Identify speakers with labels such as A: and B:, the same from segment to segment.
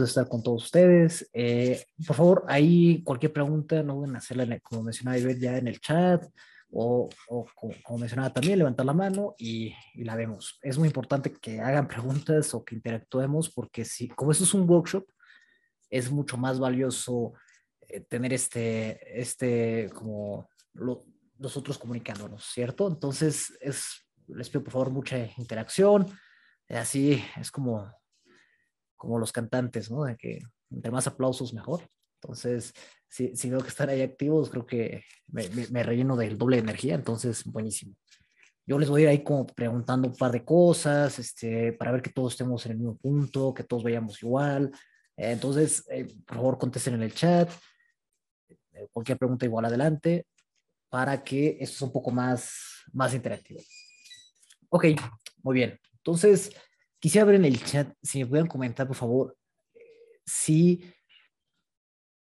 A: de estar con todos ustedes. Eh, por favor, ahí cualquier pregunta, no pueden hacerla, como mencionaba Ivette, ya en el chat o, como, mencionaba también, levantar la mano y, la vemos. Es muy importante que hagan preguntas o que interactuemos porque si, como esto es un workshop, es mucho más valioso eh, tener este, este, como nosotros comunicándonos, ¿cierto? Entonces, les pido por favor mucha interacción. Eh, así es como como los cantantes, ¿no? De que entre más aplausos mejor. Entonces, si, si veo que están ahí activos, creo que me, me, relleno del doble de energía, entonces buenísimo. Yo les voy a ir ahí como preguntando un par de cosas, este, para ver que todos estemos en el mismo punto, que todos vayamos igual. Eh, entonces, eh, por favor, contesten en el chat. Eh, cualquier pregunta igual adelante, para que esto sea un poco más, más interactivo. Ok, muy bien. Entonces, Quisiera ver en el chat si me pueden comentar, por favor, si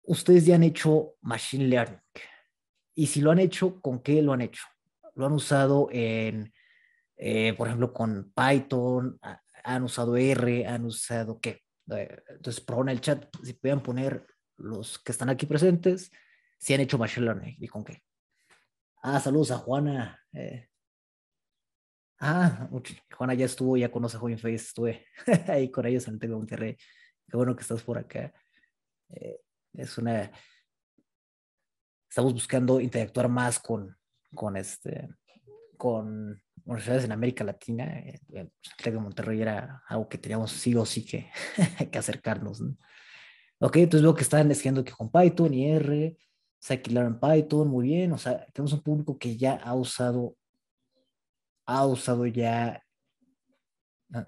A: ustedes ya han hecho Machine Learning y si lo han hecho, ¿con qué lo han hecho? ¿Lo han usado en, eh, por ejemplo, con Python? ¿Han usado R? ¿Han usado qué? Eh, entonces, por en el chat, si pueden poner los que están aquí presentes, si han hecho Machine Learning y con qué. Ah, saludos a Juana. Eh. Ah, Juana ya estuvo, ya conoce Joven Face, estuve ahí con ellos en el de Monterrey. Qué bueno que estás por acá. Eh, es una. Estamos buscando interactuar más con, con este con universidades en América Latina. Eh, el TEC Monterrey era algo que teníamos sí o sí que, que acercarnos. ¿no? Ok, entonces veo que están diciendo que con Python y R, que Python, muy bien. O sea, tenemos un público que ya ha usado ha usado ya, ah,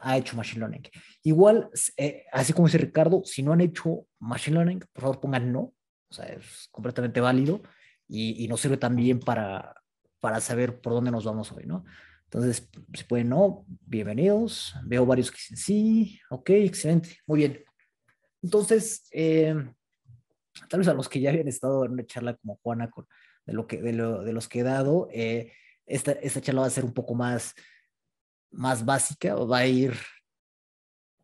A: ha hecho Machine Learning. Igual, eh, así como dice Ricardo, si no han hecho Machine Learning, por favor pongan no, o sea, es completamente válido y, y nos sirve también para, para saber por dónde nos vamos hoy, ¿no? Entonces, si pueden no, bienvenidos. Veo varios que dicen sí, ok, excelente, muy bien. Entonces, eh, tal vez a los que ya habían estado en una charla como Juana con, de, lo que, de, lo, de los que he dado, eh, esta, esta charla va a ser un poco más, más básica, va a ir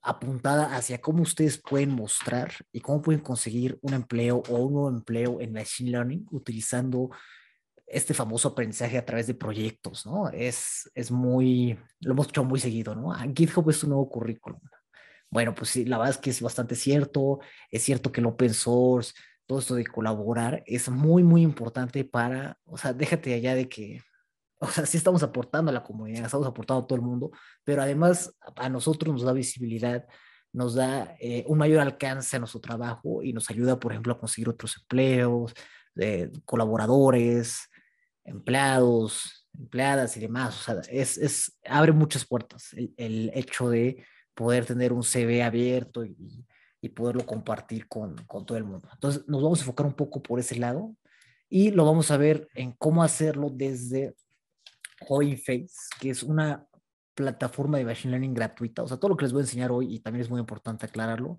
A: apuntada hacia cómo ustedes pueden mostrar y cómo pueden conseguir un empleo o un nuevo empleo en Machine Learning utilizando este famoso aprendizaje a través de proyectos, ¿no? Es, es muy, lo hemos escuchado muy seguido, ¿no? Ah, GitHub es un nuevo currículum. Bueno, pues sí, la verdad es que es bastante cierto, es cierto que el open source, todo esto de colaborar es muy, muy importante para, o sea, déjate allá de que o sea, sí estamos aportando a la comunidad, estamos aportando a todo el mundo, pero además a nosotros nos da visibilidad, nos da eh, un mayor alcance a nuestro trabajo y nos ayuda, por ejemplo, a conseguir otros empleos, eh, colaboradores, empleados, empleadas y demás. O sea, es, es abre muchas puertas el, el, hecho de poder tener un CV abierto y, y poderlo compartir con, con todo el mundo. Entonces, nos vamos a enfocar un poco por ese lado y lo vamos a ver en cómo hacerlo desde Face, que es una plataforma de machine learning gratuita. O sea, todo lo que les voy a enseñar hoy, y también es muy importante aclararlo,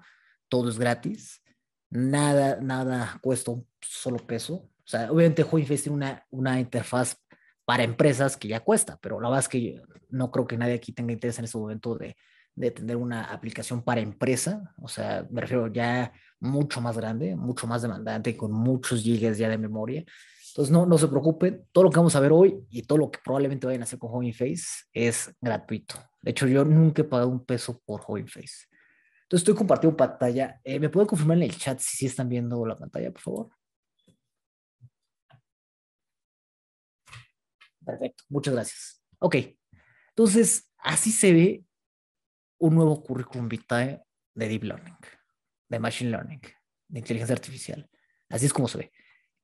A: todo es gratis. Nada, nada cuesta un solo peso. O sea, obviamente Coinface tiene una, una interfaz para empresas que ya cuesta, pero la verdad es que no creo que nadie aquí tenga interés en este momento de, de tener una aplicación para empresa, o sea, me refiero ya mucho más grande, mucho más demandante, con muchos gigas ya de memoria. Entonces, no, no se preocupen, todo lo que vamos a ver hoy y todo lo que probablemente vayan a hacer con Home Face es gratuito. De hecho, yo nunca he pagado un peso por Home Face. Entonces, estoy compartiendo pantalla. Eh, ¿Me pueden confirmar en el chat si sí están viendo la pantalla, por favor? Perfecto, muchas gracias. Ok, entonces, así se ve un nuevo currículum vitae de Deep Learning, de Machine Learning, de inteligencia artificial. Así es como se ve.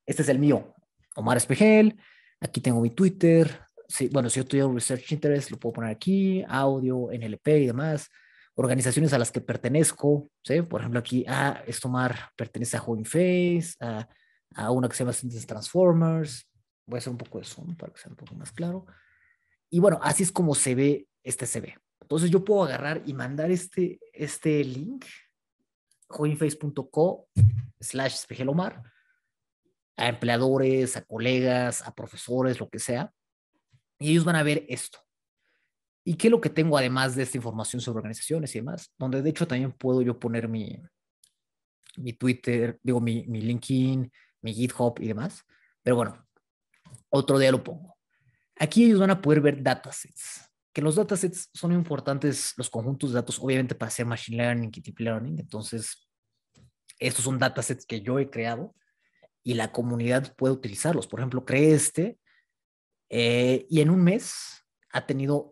A: Este es el mío, Omar Espejel, aquí tengo mi Twitter, bueno, si yo tuviera Research Interest, lo puedo poner aquí, audio, NLP y demás, organizaciones a las que pertenezco, por ejemplo aquí, ah, Omar, pertenece a JoinFace, Face, a, una que se llama Sentence Transformers, voy a hacer un poco de zoom para que sea un poco más claro, y bueno, así es como se ve este CV. Entonces yo puedo agarrar y mandar este, este link, joinface.co slash espejelomar, a empleadores, a colegas, a profesores, lo que sea, y ellos van a ver esto. ¿Y qué es lo que tengo además de esta información sobre organizaciones y demás? Donde de hecho también puedo yo poner mi, mi Twitter, digo, mi, mi LinkedIn, mi GitHub y demás. Pero bueno, otro día lo pongo. Aquí ellos van a poder ver datasets, que los datasets son importantes, los conjuntos de datos, obviamente para hacer machine learning y deep learning. Entonces, estos son datasets que yo he creado y la comunidad puede utilizarlos. Por ejemplo, creé este eh, y en un mes ha tenido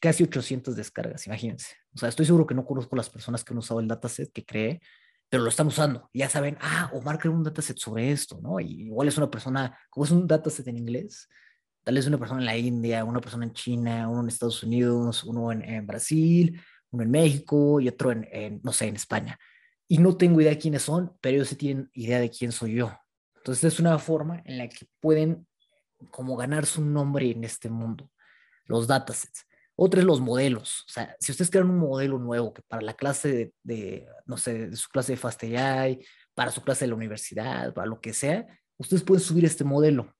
A: casi 800 descargas, imagínense. O sea, estoy seguro que no conozco las personas que han usado el dataset que creé, pero lo están usando. Ya saben, ah, Omar creó un dataset sobre esto, ¿no? Y igual es una persona, como es un dataset en inglés, tal vez una persona en la India, una persona en China, uno en Estados Unidos, uno en, Brasil, uno en México y otro en, en, no sé, en España. Y no tengo idea de quiénes son, pero ellos sí tienen idea de quién soy yo. Entonces es una forma en la que pueden como ganarse un nombre en este mundo, los datasets. Otra es los modelos. O sea, si ustedes crean un modelo nuevo que para la clase de, no sé, de su clase de FastAI, para su clase de la universidad, para lo que sea, ustedes pueden subir este modelo.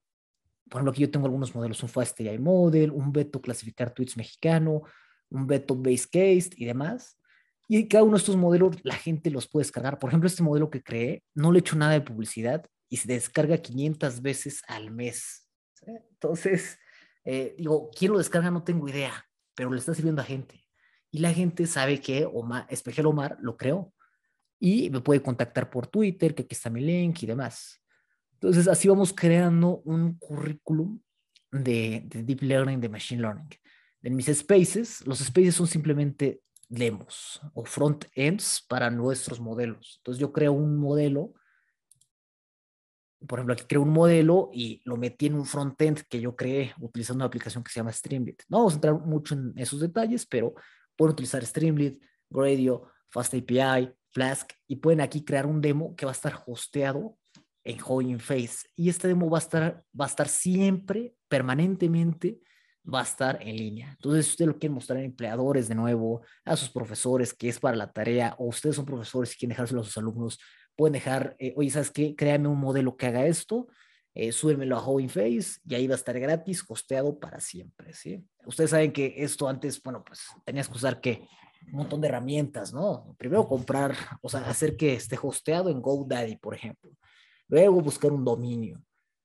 A: Por ejemplo, aquí yo tengo algunos modelos, un FastAI model, un Beto clasificar tweets mexicano, un Beto base case y demás. Y cada uno de estos modelos la gente los puede descargar. Por ejemplo, este modelo que creé, no le he hecho nada de publicidad, y se descarga 500 veces al mes. Entonces, eh, digo, ¿quién lo descarga? No tengo idea, pero le está sirviendo a gente. Y la gente sabe que Omar, Espejel Omar lo creó. Y me puede contactar por Twitter, que aquí está mi link y demás. Entonces, así vamos creando un currículum de, Deep Learning, de Machine Learning. En mis spaces, los spaces son simplemente demos o front ends para nuestros modelos. Entonces yo creo un modelo por ejemplo, aquí creé un modelo y lo metí en un frontend que yo creé utilizando una aplicación que se llama Streamlit. No vamos a entrar mucho en esos detalles, pero pueden utilizar Streamlit, Gradio, FastAPI, Flask y pueden aquí crear un demo que va a estar hosteado en Hugging Face. Y este demo va a estar, va a estar siempre, permanentemente, va a estar en línea. Entonces, si ustedes lo quieren mostrar a empleadores de nuevo, a sus profesores, que es para la tarea, o ustedes son profesores y quieren dejárselo a sus alumnos, pueden dejar, eh, oye, ¿sabes qué? Créame un modelo que haga esto, eh, a Home Face y ahí va a estar gratis, costeado para siempre, ¿sí? Ustedes saben que esto antes, bueno, pues tenías que usar que un montón de herramientas, ¿no? Primero comprar, o sea, hacer que esté hosteado en GoDaddy, por ejemplo. Luego buscar un dominio.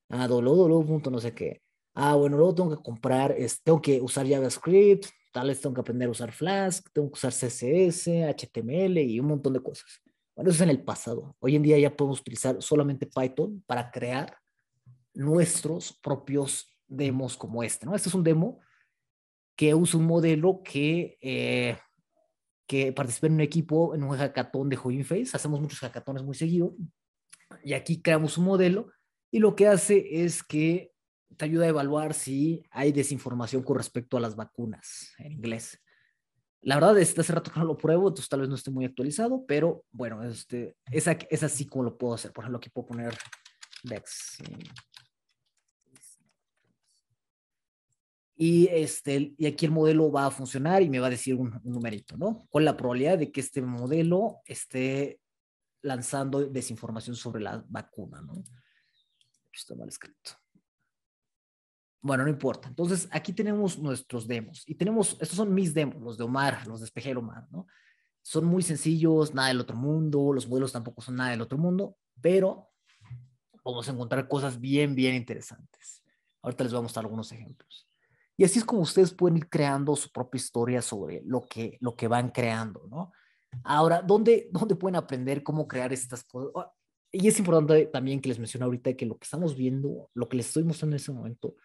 A: Ah, punto, no sé qué. Ah, bueno, luego tengo que comprar, tengo que usar JavaScript, tal vez tengo que aprender a usar Flask, tengo que usar CSS, HTML y un montón de cosas. Bueno, eso es en el pasado. Hoy en día ya podemos utilizar solamente Python para crear nuestros propios demos como este, ¿no? Este es un demo que usa un modelo que, eh, que participa en un equipo, en un hackathon de JoinFace. Hacemos muchos hackatones muy seguido. Y aquí creamos un modelo y lo que hace es que te ayuda a evaluar si hay desinformación con respecto a las vacunas en inglés. La verdad, es hace rato que no lo pruebo, entonces tal vez no esté muy actualizado, pero bueno, este, esa, sí como lo puedo hacer. Por ejemplo, aquí puedo poner Dex. Y, este, y aquí el modelo va a funcionar y me va a decir un, numerito, ¿no? Con la probabilidad de que este modelo esté lanzando desinformación sobre la vacuna, ¿no? Está mal escrito. Bueno, no importa. Entonces, aquí tenemos nuestros demos. Y tenemos, estos son mis demos, los de Omar, los de Espejero Omar, ¿no? Son muy sencillos, nada del otro mundo, los vuelos tampoco son nada del otro mundo, pero vamos a encontrar cosas bien, bien interesantes. Ahorita les voy a mostrar algunos ejemplos. Y así es como ustedes pueden ir creando su propia historia sobre lo que, lo que van creando, ¿no? Ahora, ¿dónde, ¿dónde pueden aprender cómo crear estas cosas? Y es importante también que les menciono ahorita que lo que estamos viendo, lo que les estoy mostrando en ese momento,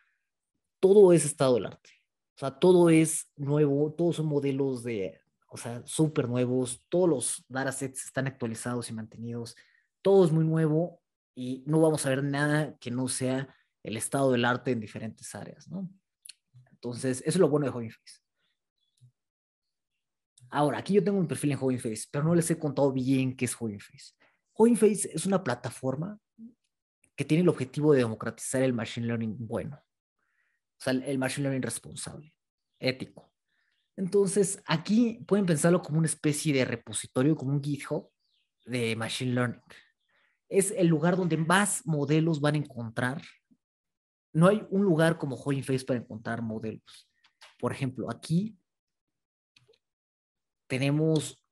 A: todo es estado del arte. O sea, todo es nuevo, todos son modelos de, o sea, súper nuevos, todos los datasets están actualizados y mantenidos, todo es muy nuevo y no vamos a ver nada que no sea el estado del arte en diferentes áreas, ¿no? Entonces, eso es lo bueno de Hugging Face. Ahora, aquí yo tengo un perfil en Hugging Face, pero no les he contado bien qué es Hugging Face. Hugging Face es una plataforma que tiene el objetivo de democratizar el machine learning bueno. O sea, el machine learning responsable, ético. Entonces, aquí pueden pensarlo como una especie de repositorio, como un GitHub de machine learning. Es el lugar donde más modelos van a encontrar. No hay un lugar como JoinFace Face para encontrar modelos. Por ejemplo, aquí tenemos,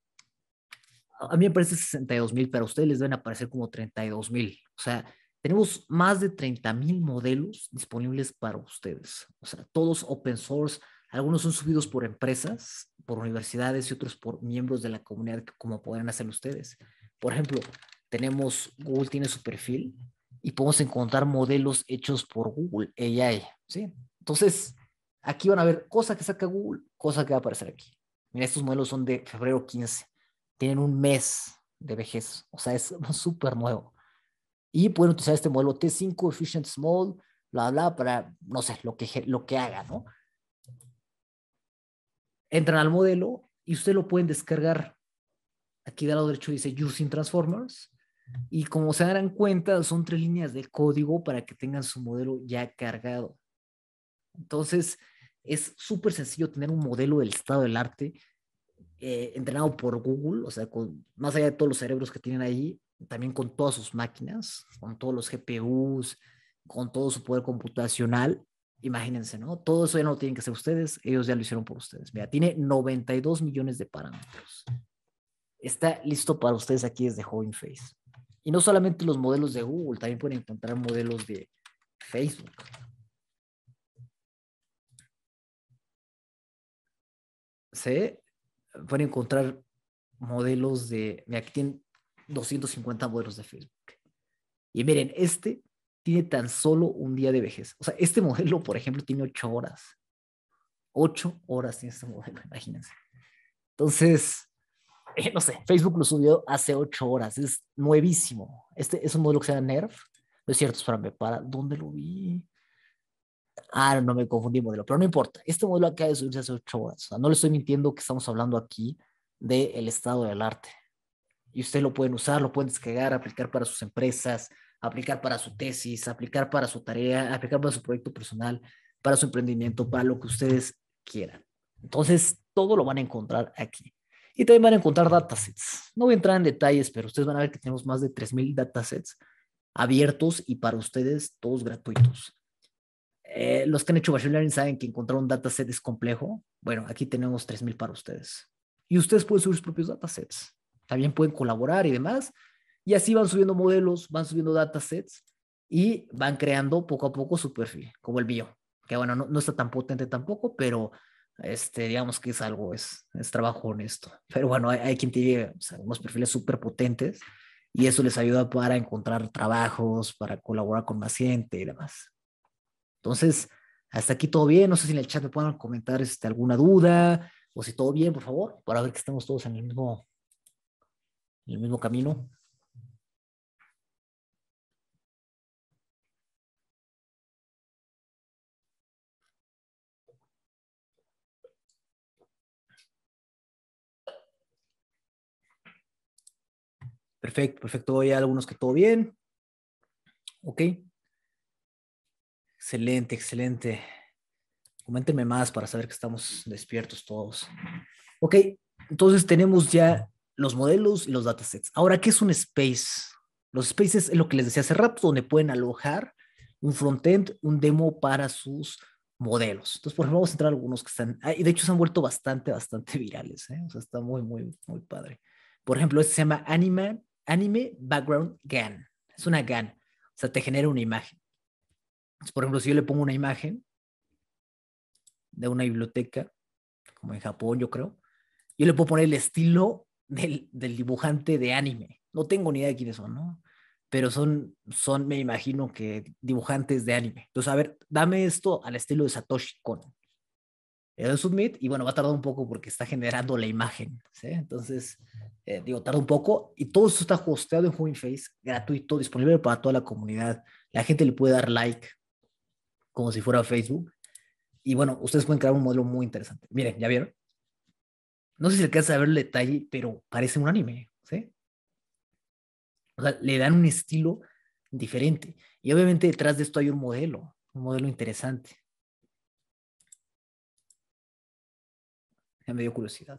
A: a mí me parece 62 mil, pero a ustedes les deben aparecer como 32 mil. O sea, tenemos más de 30.000 modelos disponibles para ustedes, o sea, todos open source, algunos son subidos por empresas, por universidades y otros por miembros de la comunidad, como podrán hacer ustedes. Por ejemplo, tenemos, Google tiene su perfil y podemos encontrar modelos hechos por Google AI, ¿sí? Entonces, aquí van a ver cosas que saca Google, cosas que va a aparecer aquí. Mira, estos modelos son de febrero 15, tienen un mes de vejez, o sea, es súper nuevo y pueden utilizar este modelo T5, Efficient Small, bla, bla, para, no sé, lo que, lo que haga, ¿no? Entran al modelo y ustedes lo pueden descargar. Aquí del lado derecho dice Using Transformers. Y como se darán cuenta, son tres líneas de código para que tengan su modelo ya cargado. Entonces, es súper sencillo tener un modelo del estado del arte eh, entrenado por Google, o sea, con, más allá de todos los cerebros que tienen ahí, también con todas sus máquinas, con todos los GPUs, con todo su poder computacional, imagínense, ¿no? Todo eso ya no lo tienen que hacer ustedes, ellos ya lo hicieron por ustedes. Mira, tiene 92 millones de parámetros. Está listo para ustedes aquí desde Hugging Face. Y no solamente los modelos de Google, también pueden encontrar modelos de Facebook. ¿Sí? Pueden encontrar modelos de... Mira, aquí tienen 250 modelos de Facebook. Y miren, este tiene tan solo un día de vejez. O sea, este modelo, por ejemplo, tiene 8 horas. 8 horas tiene este modelo, imagínense. Entonces, eh, no sé, Facebook lo subió hace 8 horas, es nuevísimo. Este es un modelo que se llama Nerf. No es cierto, espérame, para, ¿dónde lo vi? Ah, no me confundí modelo, pero no importa. Este modelo acaba de subirse hace 8 horas. O sea, no le estoy mintiendo que estamos hablando aquí del estado del arte y ustedes lo pueden usar, lo pueden descargar, aplicar para sus empresas, aplicar para su tesis, aplicar para su tarea, aplicar para su proyecto personal, para su emprendimiento, para lo que ustedes quieran. Entonces, todo lo van a encontrar aquí. Y también van a encontrar datasets. No voy a entrar en detalles, pero ustedes van a ver que tenemos más de 3.000 datasets abiertos y para ustedes todos gratuitos. Eh, los que han hecho Machine Learning saben que encontrar un dataset es complejo. Bueno, aquí tenemos 3.000 para ustedes. Y ustedes pueden subir sus propios datasets también pueden colaborar y demás. Y así van subiendo modelos, van subiendo datasets y van creando poco a poco su perfil, como el mío, que bueno, no, no está tan potente tampoco, pero este, digamos que es algo, es, es trabajo honesto. Pero bueno, hay, hay quien tiene o unos perfiles súper potentes y eso les ayuda para encontrar trabajos, para colaborar con más gente y demás. Entonces, hasta aquí todo bien. No sé si en el chat me puedan comentar este, alguna duda o si todo bien, por favor, para ver que estamos todos en el mismo el mismo camino. Perfecto, perfecto. Hay algunos que todo bien. Ok. Excelente, excelente. Coméntenme más para saber que estamos despiertos todos. Ok, entonces tenemos ya los modelos y los datasets. Ahora, ¿qué es un space? Los spaces es lo que les decía hace rato, donde pueden alojar un frontend, un demo para sus modelos. Entonces, por ejemplo, vamos a entrar a algunos que están, de hecho se han vuelto bastante, bastante virales, ¿eh? o sea, está muy, muy, muy padre. Por ejemplo, este se llama Anime, Anime Background GAN. Es una GAN, o sea, te genera una imagen. por ejemplo, si yo le pongo una imagen de una biblioteca, como en Japón, yo creo, yo le puedo poner el estilo del, dibujante de anime. No tengo ni idea de quiénes son, ¿no? Pero son, son, me imagino que dibujantes de anime. Entonces, a ver, dame esto al estilo de Satoshi Kon. Le submit y bueno, va a tardar un poco porque está generando la imagen. ¿sí? Entonces, eh, digo, tarda un poco y todo esto está hosteado en HumanFace gratuito, disponible para toda la comunidad. La gente le puede dar like como si fuera Facebook. Y bueno, ustedes pueden crear un modelo muy interesante. Miren, ¿ya vieron? no sé si alcanza a ver el detalle, pero parece un anime, ¿sí? O sea, le dan un estilo diferente. Y obviamente detrás de esto hay un modelo, un modelo interesante. me dio curiosidad.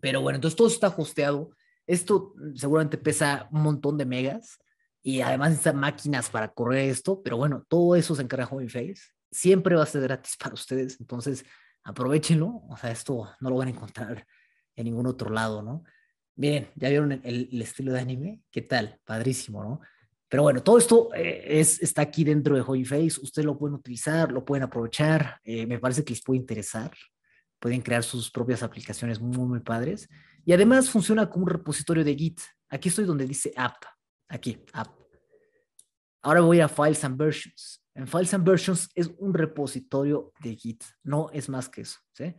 A: Pero bueno, entonces todo está ajusteado. Esto seguramente pesa un montón de megas y además necesitan máquinas para correr esto, pero bueno, todo eso se encarga Home Face. Siempre va a ser gratis para ustedes, entonces aprovechenlo, o sea, esto no lo van a encontrar en ningún otro lado, ¿no? Miren, ya vieron el, estilo de anime, ¿qué tal? Padrísimo, ¿no? Pero bueno, todo esto eh, es, está aquí dentro de hoy ustedes lo pueden utilizar, lo pueden aprovechar, eh, me parece que les puede interesar, pueden crear sus propias aplicaciones muy, muy padres, y además funciona como un repositorio de Git, aquí estoy donde dice app, aquí, app. Ahora voy a Files and Versions, en Files and Versions es un repositorio de Git, no es más que eso, ¿sí?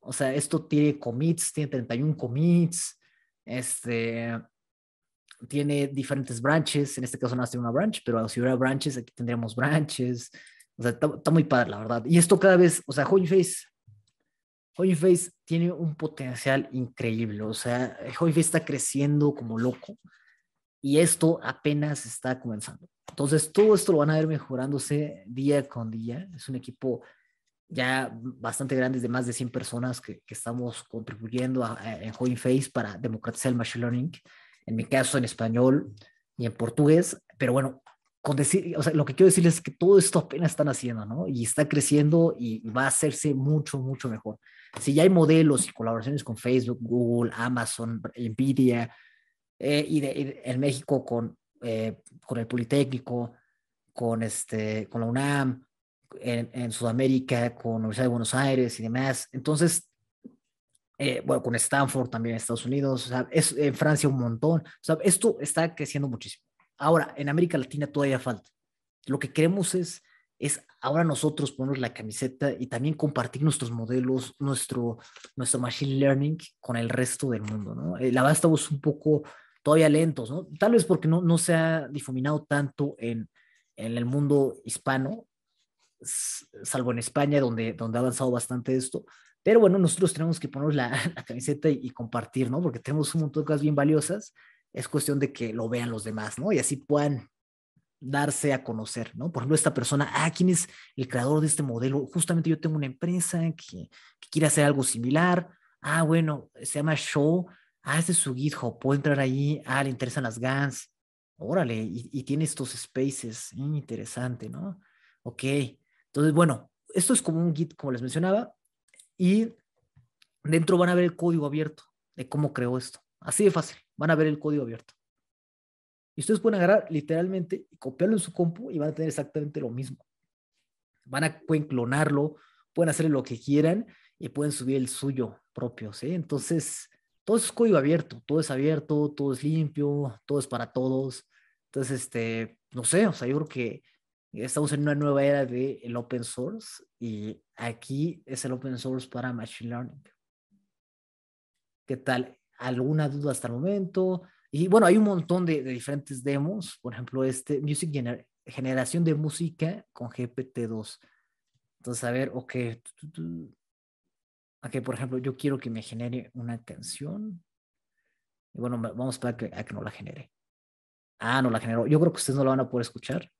A: O sea, esto tiene commits, tiene 31 commits, este, tiene diferentes branches, en este caso no tiene una branch, pero si hubiera branches, aquí tendríamos branches, o sea, está, muy padre, la verdad. Y esto cada vez, o sea, Face Face tiene un potencial increíble, o sea, Face está creciendo como loco, y esto apenas está comenzando. Entonces, todo esto lo van a ver mejorándose día con día. Es un equipo ya bastante grande, de más de 100 personas que, que estamos contribuyendo en JoinFace Face para democratizar el Machine Learning. En mi caso, en español y en portugués. Pero bueno, con decir, o sea, lo que quiero decirles es que todo esto apenas están haciendo, ¿no? Y está creciendo y va a hacerse mucho, mucho mejor. Si ya hay modelos y colaboraciones con Facebook, Google, Amazon, Nvidia, eh, y, de, en México con, eh, con el Politécnico, con, este, con la UNAM, en, Sudamérica, con la Universidad de Buenos Aires y demás. Entonces, eh, bueno, con Stanford también en Estados Unidos, o sea, es, en Francia un montón. esto está creciendo muchísimo. Ahora, en América Latina todavía falta. Lo que queremos es, es ahora nosotros ponernos la camiseta y también compartir nuestros modelos, nuestro, nuestro machine learning con el resto del mundo. ¿no? La verdad estamos un poco todavía lentos, ¿no? Tal vez porque no, no se ha difuminado tanto en, en el mundo hispano, salvo en España, donde, donde ha avanzado bastante esto. Pero bueno, nosotros tenemos que poner la, camiseta y, y, compartir, ¿no? Porque tenemos un montón de cosas bien valiosas. Es cuestión de que lo vean los demás, ¿no? Y así puedan darse a conocer, ¿no? Por ejemplo, esta persona, ah, ¿quién es el creador de este modelo? Justamente yo tengo una empresa que, que quiere hacer algo similar. Ah, bueno, se llama Show ah, este es su GitHub, puedo entrar ahí, ah, le interesan las GANs, órale, y, y tiene estos spaces, eh, interesante, ¿no? Ok, entonces, bueno, esto es como un Git, como les mencionaba, y dentro van a ver el código abierto de cómo creó esto. Así de fácil, van a ver el código abierto. Y ustedes pueden agarrar literalmente y copiarlo en su compu y van a tener exactamente lo mismo. Van a, pueden clonarlo, pueden hacer lo que quieran y pueden subir el suyo propio, ¿sí? Entonces, todo es código abierto, todo es abierto, todo es limpio, todo es para todos. Entonces, este, no sé, o sea, yo creo que estamos en una nueva era del de open source y aquí es el open source para Machine Learning. ¿Qué tal? ¿Alguna duda hasta el momento? Y bueno, hay un montón de, diferentes demos, por ejemplo, este Music Generación de Música con GPT-2. Entonces, a ver, ok, que, por ejemplo, yo quiero que me genere una canción. Y bueno, vamos a que, no la genere. Ah, no la generó. Yo creo que ustedes no la van a poder escuchar.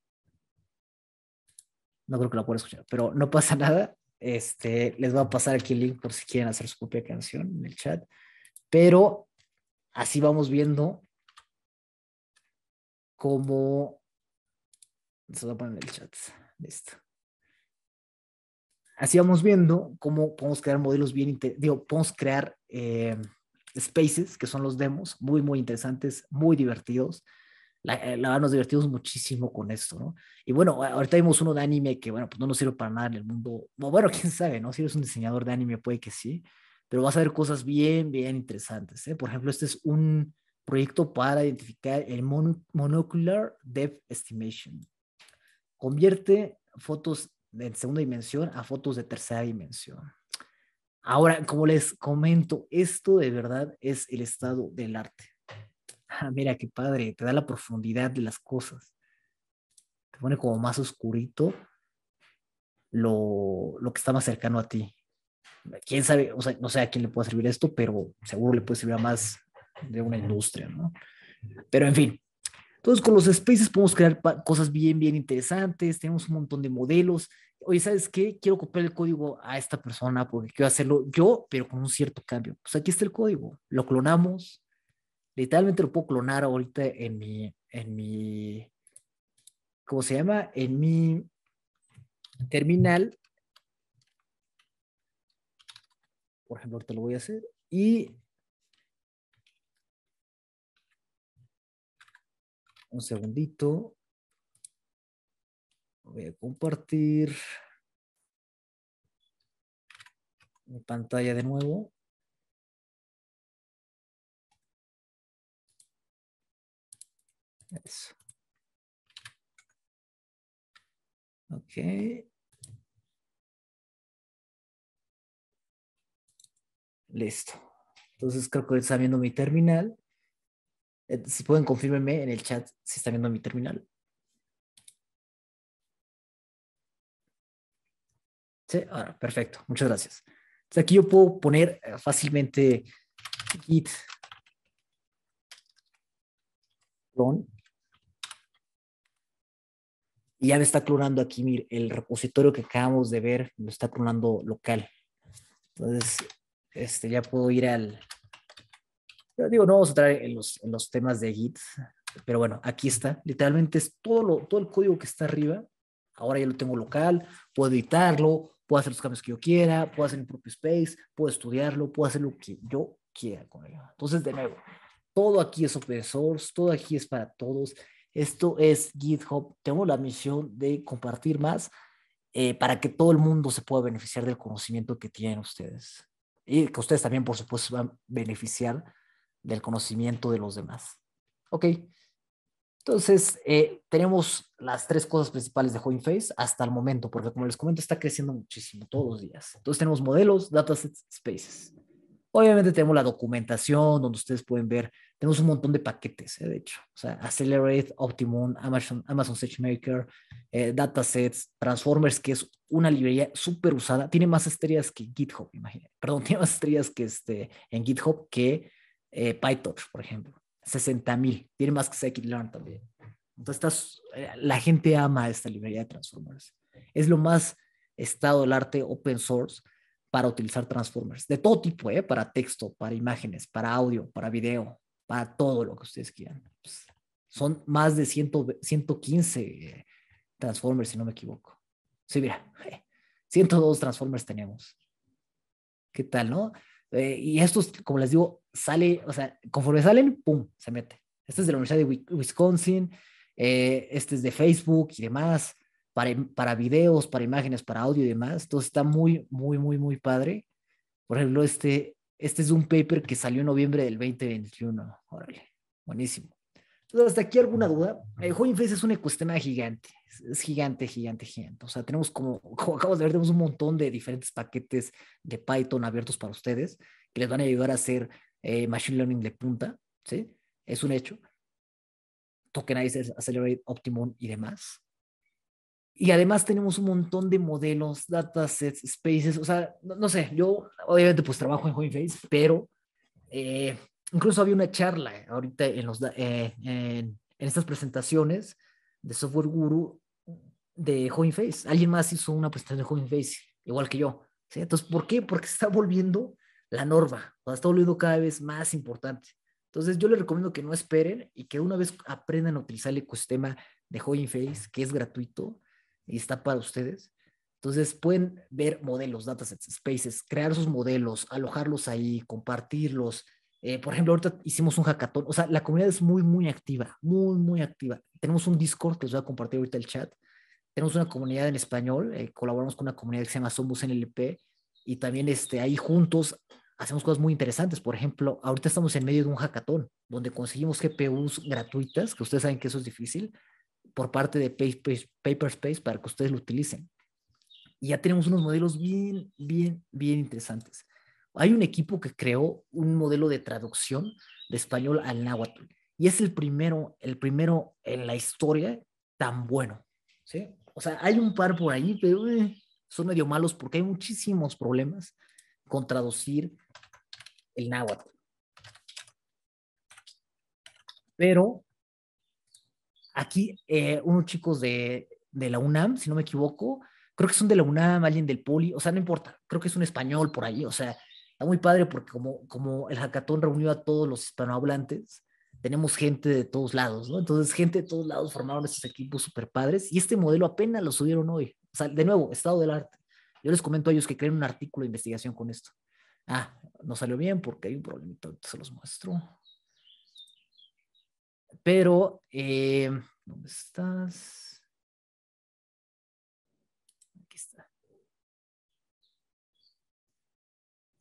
A: No creo que la puedan escuchar, pero no pasa nada. Este, les voy a pasar aquí el link por si quieren hacer su propia canción en el chat. Pero así vamos viendo cómo... Se lo poner en el chat. Listo. Así vamos viendo cómo podemos crear modelos bien, digo, podemos crear eh, spaces, que son los demos, muy, muy interesantes, muy divertidos. La, eh, la, nos divertimos muchísimo con esto, ¿no? Y bueno, ahorita vimos uno de anime que, bueno, pues no nos sirve para nada en el mundo. Bueno, quién sabe, ¿no? Si eres un diseñador de anime, puede que sí, pero vas a ver cosas bien, bien interesantes, ¿eh? Por ejemplo, este es un proyecto para identificar el monocular depth estimation. Convierte fotos en segunda dimensión a fotos de tercera dimensión. Ahora, como les comento, esto de verdad es el estado del arte. Ah, mira qué padre, te da la profundidad de las cosas. Te pone como más oscurito lo, lo que está más cercano a ti. Quién sabe, o sea, no sé a quién le puede servir esto, pero seguro le puede servir a más de una industria, ¿no? Pero en fin, entonces, con los spaces podemos crear cosas bien, bien interesantes. Tenemos un montón de modelos oye, ¿sabes qué? Quiero copiar el código a esta persona porque quiero hacerlo yo, pero con un cierto cambio. Pues aquí está el código, lo clonamos, literalmente lo puedo clonar ahorita en mi, en mi, ¿cómo se llama? En mi terminal. Por ejemplo, ahorita lo voy a hacer. Y... Un segundito voy a compartir mi pantalla de nuevo. Eso. Ok. Listo. Entonces creo que está viendo mi terminal. Si pueden confirmarme en el chat si está viendo mi terminal. Ahora, perfecto, muchas gracias. aquí yo puedo poner eh, fácilmente git clone Y ya me está clonando aquí, mire, el repositorio que acabamos de ver, lo está clonando local. Entonces, este, ya puedo ir al... digo, no vamos a entrar en los, temas de Git, pero bueno, aquí está. Literalmente es todo, todo el código que está arriba. Ahora ya lo tengo local, puedo editarlo, puedo hacer los cambios que yo quiera, puedo hacer mi propio space, puedo estudiarlo, puedo hacer lo que yo quiera con él. Entonces, de nuevo, todo aquí es open source, todo aquí es para todos. Esto es GitHub. Tengo la misión de compartir más eh, para que todo el mundo se pueda beneficiar del conocimiento que tienen ustedes. Y que ustedes también, por supuesto, van a beneficiar del conocimiento de los demás. Ok. Entonces, eh, tenemos las tres cosas principales de Hugging hasta el momento, porque como les comento, está creciendo muchísimo todos los días. Entonces, tenemos modelos, datasets, spaces. Obviamente tenemos la documentación donde ustedes pueden ver, tenemos un montón de paquetes, eh, de hecho, o sea, Accelerate, Optimum, Amazon, Amazon SageMaker, eh, Datasets, Transformers, que es una librería súper usada, tiene más estrellas que GitHub, imagínense. perdón, tiene más estrellas que este, en GitHub que PyTorch, por ejemplo. 60 mil. Tiene más que Second Learn también. Entonces, eh, la gente ama esta librería de Transformers. Es lo más estado del arte open source para utilizar Transformers. De todo tipo, ¿eh? para texto, para imágenes, para audio, para video, para todo lo que ustedes quieran. Pues, son más de 115 eh, Transformers, si no me equivoco. Sí, mira, 102 Transformers tenemos. ¿Qué tal, no? Eh, y estos, como les digo, sale, o sea, conforme salen, ¡pum!, se mete. Este es de la Universidad de Wisconsin, eh, este es de Facebook y demás, para, para videos, para imágenes, para audio y demás. Entonces está muy, muy, muy, muy padre. Por ejemplo, este, este es un paper que salió en noviembre del 2021. Órale, buenísimo hasta aquí alguna duda. Eh, Face es un ecosistema gigante, es gigante, gigante, gigante. O sea, tenemos como, acabamos de ver, tenemos un montón de diferentes paquetes de Python abiertos para ustedes que les van a ayudar a hacer eh, Machine Learning de punta, ¿sí? Es un hecho. Tokenizers, Accelerate, Optimum y demás. Y además tenemos un montón de modelos, datasets, spaces, o sea, no, sé, yo obviamente pues trabajo en face pero eh, incluso había una charla eh, ahorita en, los, eh, en, estas presentaciones de Software Guru de JoinFace. Face. Alguien más hizo una presentación de JoinFace, Face, igual que yo. Entonces, ¿por qué? Porque se está volviendo la norma, está volviendo cada vez más importante. Entonces, yo les recomiendo que no esperen y que una vez aprendan a utilizar el ecosistema de JoinFace, Face, que es gratuito y está para ustedes. Entonces pueden ver modelos, datasets, spaces, crear sus modelos, alojarlos ahí, compartirlos, eh, por ejemplo, ahorita hicimos un hackathon. O sea, la comunidad es muy, muy activa, muy, muy activa. Tenemos un Discord que les voy a compartir ahorita el chat. Tenemos una comunidad en español. Eh, colaboramos con una comunidad que se llama Somos NLP. Y también este, ahí juntos hacemos cosas muy interesantes. Por ejemplo, ahorita estamos en medio de un hackathon donde conseguimos GPUs gratuitas, que ustedes saben que eso es difícil, por parte de Paperspace para que ustedes lo utilicen. Y ya tenemos unos modelos bien, bien, bien interesantes hay un equipo que creó un modelo de traducción de español al náhuatl y es el primero, el primero en la historia tan bueno, ¿sí? O sea, hay un par por ahí, pero son medio malos porque hay muchísimos problemas con traducir el náhuatl. Pero aquí eh, unos chicos de, de la UNAM, si no me equivoco, creo que son de la UNAM, alguien del Poli, o sea, no importa, creo que es un español por ahí, o sea, Está muy padre porque como, como el hackathon reunió a todos los hispanohablantes, tenemos gente de todos lados, ¿no? Entonces, gente de todos lados formaron estos equipos super padres y este modelo apenas lo subieron hoy. O sea, de nuevo, estado del arte. Yo les comento a ellos que creen un artículo de investigación con esto. Ah, no salió bien porque hay un problemito, se los muestro. Pero, eh, ¿dónde estás?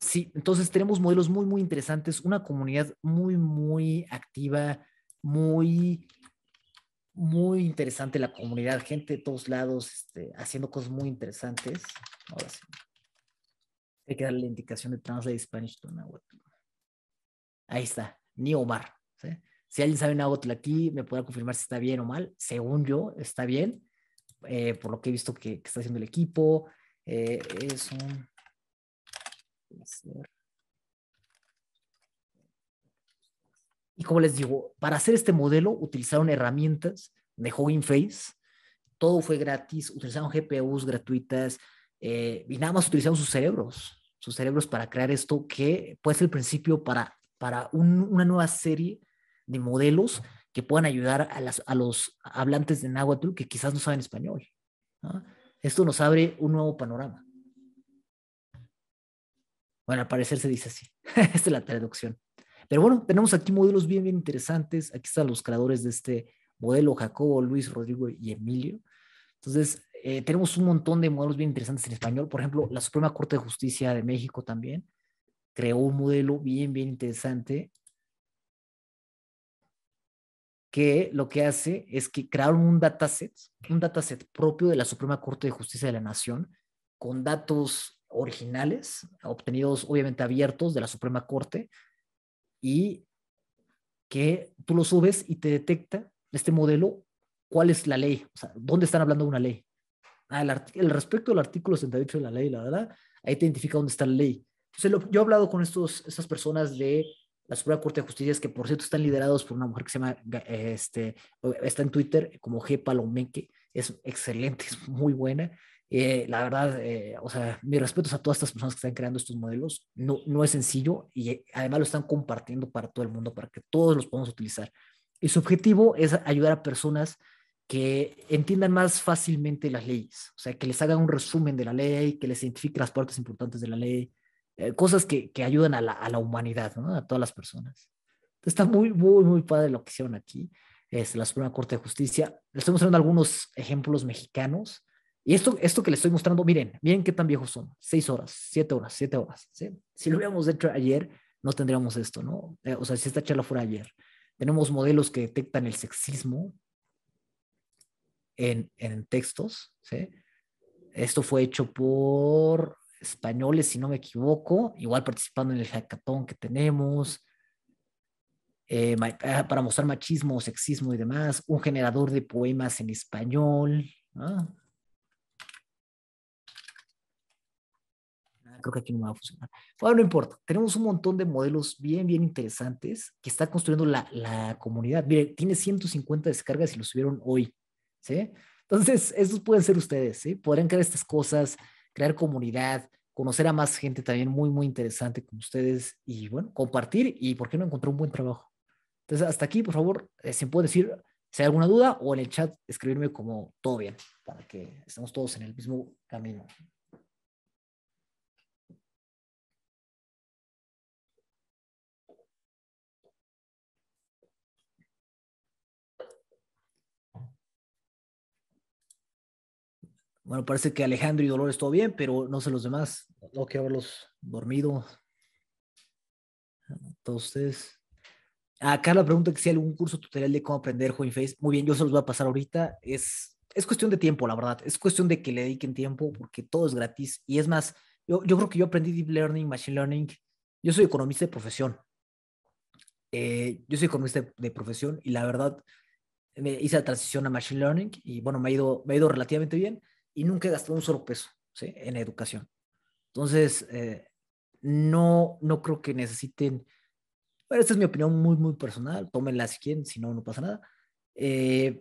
A: Sí, entonces tenemos modelos muy, muy interesantes, una comunidad muy, muy activa, muy, muy interesante la comunidad, gente de todos lados este, haciendo cosas muy interesantes. Ahora sí. Hay que darle la indicación de Translate Spanish to Nahuatl. Ahí está, ni Omar. Si alguien sabe Nahuatl aquí, me podrá confirmar si está bien o mal. Según yo, está bien, eh, por lo que he visto que, está haciendo el equipo. Eh, es un y como les digo, para hacer este modelo utilizaron herramientas de Hugging Face, todo fue gratis, utilizaron GPUs gratuitas eh, y nada más utilizaron sus cerebros, sus cerebros para crear esto que puede ser el principio para, para una nueva serie de modelos que puedan ayudar a, los hablantes de Nahuatl que quizás no saben español. Esto nos abre un nuevo panorama. Bueno, al parecer se dice así. Esta es la traducción. Pero bueno, tenemos aquí modelos bien, bien interesantes. Aquí están los creadores de este modelo, Jacobo, Luis, Rodrigo y Emilio. Entonces, eh, tenemos un montón de modelos bien interesantes en español. Por ejemplo, la Suprema Corte de Justicia de México también creó un modelo bien, bien interesante que lo que hace es que crearon un dataset, un dataset propio de la Suprema Corte de Justicia de la Nación, con datos originales, obtenidos obviamente abiertos de la Suprema Corte, y que tú lo subes y te detecta este modelo cuál es la ley, o sea, dónde están hablando de una ley. Ah, el, respecto al artículo 68 de la ley, la verdad, ahí te identifica dónde está la ley. yo he hablado con estos, estas personas de la Suprema Corte de Justicia, que por cierto están liderados por una mujer que se llama, este, está en Twitter como G. Palomeque, es excelente, es muy buena. Eh, la verdad, eh, o sea, mis respetos a todas estas personas que están creando estos modelos. No, no es sencillo y eh, además lo están compartiendo para todo el mundo, para que todos los podamos utilizar. Y su objetivo es ayudar a personas que entiendan más fácilmente las leyes, o sea, que les hagan un resumen de la ley, que les identifique las partes importantes de la ley, cosas que, ayudan a la, humanidad, a todas las personas. está muy, muy, muy padre lo que hicieron aquí es este, la Suprema Corte de Justicia. Les estoy mostrando algunos ejemplos mexicanos. Y esto, esto que les estoy mostrando, miren, miren qué tan viejos son. Seis horas, siete horas, siete horas. Si lo hubiéramos hecho ayer, no tendríamos esto, ¿no? Eh, o sea, si esta charla fuera ayer. Tenemos modelos que detectan el sexismo en, en textos, Esto fue hecho por españoles, si no me equivoco, igual participando en el hackathon que tenemos. Eh, ah, para mostrar machismo, sexismo y demás, un generador de poemas en español. Ah, creo que aquí no va a funcionar. Bueno, no importa. Tenemos un montón de modelos bien, bien interesantes que está construyendo la, comunidad. Mire, tiene 150 descargas y lo subieron hoy, Entonces, esos pueden ser ustedes, ¿sí? Podrían crear estas cosas, crear comunidad, conocer a más gente también muy, muy interesante como ustedes y, bueno, compartir y, ¿por qué no encontrar un buen trabajo? Entonces, hasta aquí, por favor, eh, si puedo decir si hay alguna duda o en el chat escribirme como todo bien, para que estemos todos en el mismo camino. Bueno, parece que Alejandro y Dolores todo bien, pero no sé los demás. No que haberlos dormido. Todos ustedes. Acá la pregunta que si hay algún curso tutorial de cómo aprender Face. Muy bien, yo se los voy a pasar ahorita. Es, es cuestión de tiempo, la verdad. Es cuestión de que le dediquen tiempo porque todo es gratis. Y es más, yo, yo creo que yo aprendí Deep Learning, Machine Learning. Yo soy economista de profesión. Eh, yo soy economista de, profesión y la verdad me hice la transición a Machine Learning y bueno, me ha ido, me ha ido relativamente bien y nunca he gastado un solo peso en educación. Entonces, eh, no, no creo que necesiten bueno, esta es mi opinión muy, muy personal. Tómenla si quieren, si no, no pasa nada. Eh,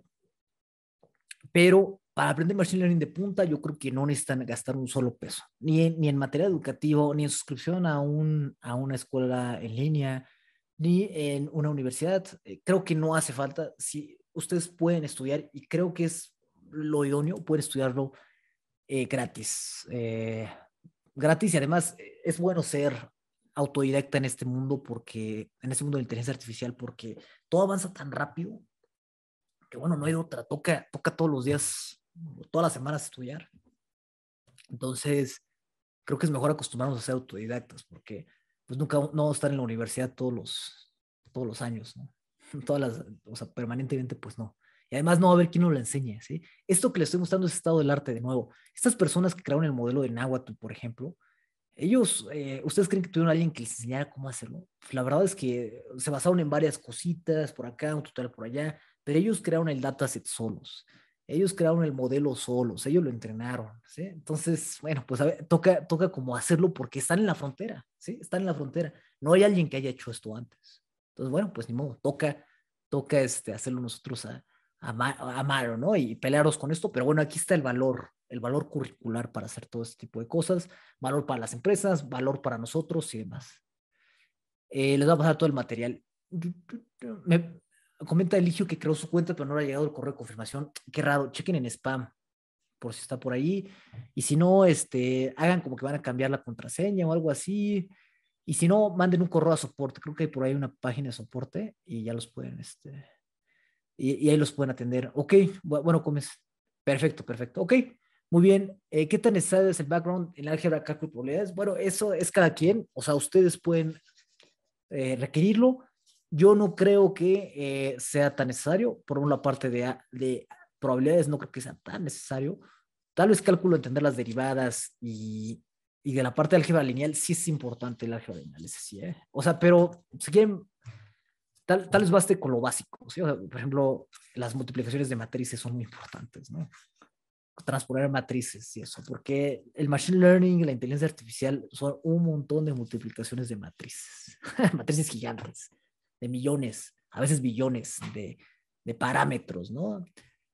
A: pero para aprender Machine Learning de punta, yo creo que no necesitan gastar un solo peso, ni en, ni en materia educativo, ni en suscripción a, un, a una escuela en línea, ni en una universidad. Eh, creo que no hace falta. Si ustedes pueden estudiar, y creo que es lo idóneo, pueden estudiarlo eh, gratis. gratis y además es bueno ser autodidacta en este mundo porque, en este mundo de inteligencia artificial, porque todo avanza tan rápido que bueno, no hay otra, toca, toca todos los días, todas las semanas estudiar. Entonces, creo que es mejor acostumbrarnos a ser autodidactas porque pues nunca no vamos a estar en la universidad todos los, todos los años, ¿no? Todas las, o sea, permanentemente pues no. Y además no va a haber quien nos lo enseñe, ¿sí? Esto que le estoy mostrando es estado del arte de nuevo. Estas personas que crearon el modelo de Nahuatl, por ejemplo, ellos, eh, ¿ustedes creen que tuvieron alguien que les enseñara cómo hacerlo? Pues, la verdad es que se basaron en varias cositas, por acá, un tutorial por allá, pero ellos crearon el dataset solos. Ellos crearon el modelo solos, ellos lo entrenaron, ¿sí? Entonces, bueno, pues toca, toca como hacerlo porque están en la frontera, ¿sí? Están en la frontera. No hay alguien que haya hecho esto antes. Entonces, bueno, pues ni modo, toca, toca este, hacerlo nosotros a, a, ¿no? Y pelearos con esto, pero bueno, aquí está el valor, el valor curricular para hacer todo este tipo de cosas, valor para las empresas, valor para nosotros y demás. Eh, les voy a pasar todo el material. Me comenta Eligio que creó su cuenta, pero no le ha llegado el correo de confirmación. Qué raro, chequen en spam por si está por ahí. Y si no, este, hagan como que van a cambiar la contraseña o algo así. Y si no, manden un correo a soporte. Creo que hay por ahí una página de soporte y ya los pueden, este, y, ahí los pueden atender. Ok, bueno, comes. Perfecto, perfecto. Ok, muy bien, eh, ¿qué tan necesario es el background en álgebra, cálculo y probabilidades? Bueno, eso es cada quien, o sea, ustedes pueden eh, requerirlo. Yo no creo que eh, sea tan necesario, por una parte de, de probabilidades no creo que sea tan necesario. Tal vez cálculo, entender las derivadas y, y de la parte de álgebra lineal sí es importante el álgebra lineal, es así, ¿eh? O sea, pero si quieren, tal, tal vez baste con lo básico, ¿sí? O por ejemplo, las multiplicaciones de matrices son muy importantes, ¿no? transponer matrices y eso, porque el machine learning y la inteligencia artificial son un montón de multiplicaciones de matrices, matrices gigantes, de millones, a veces billones de, de parámetros, ¿no?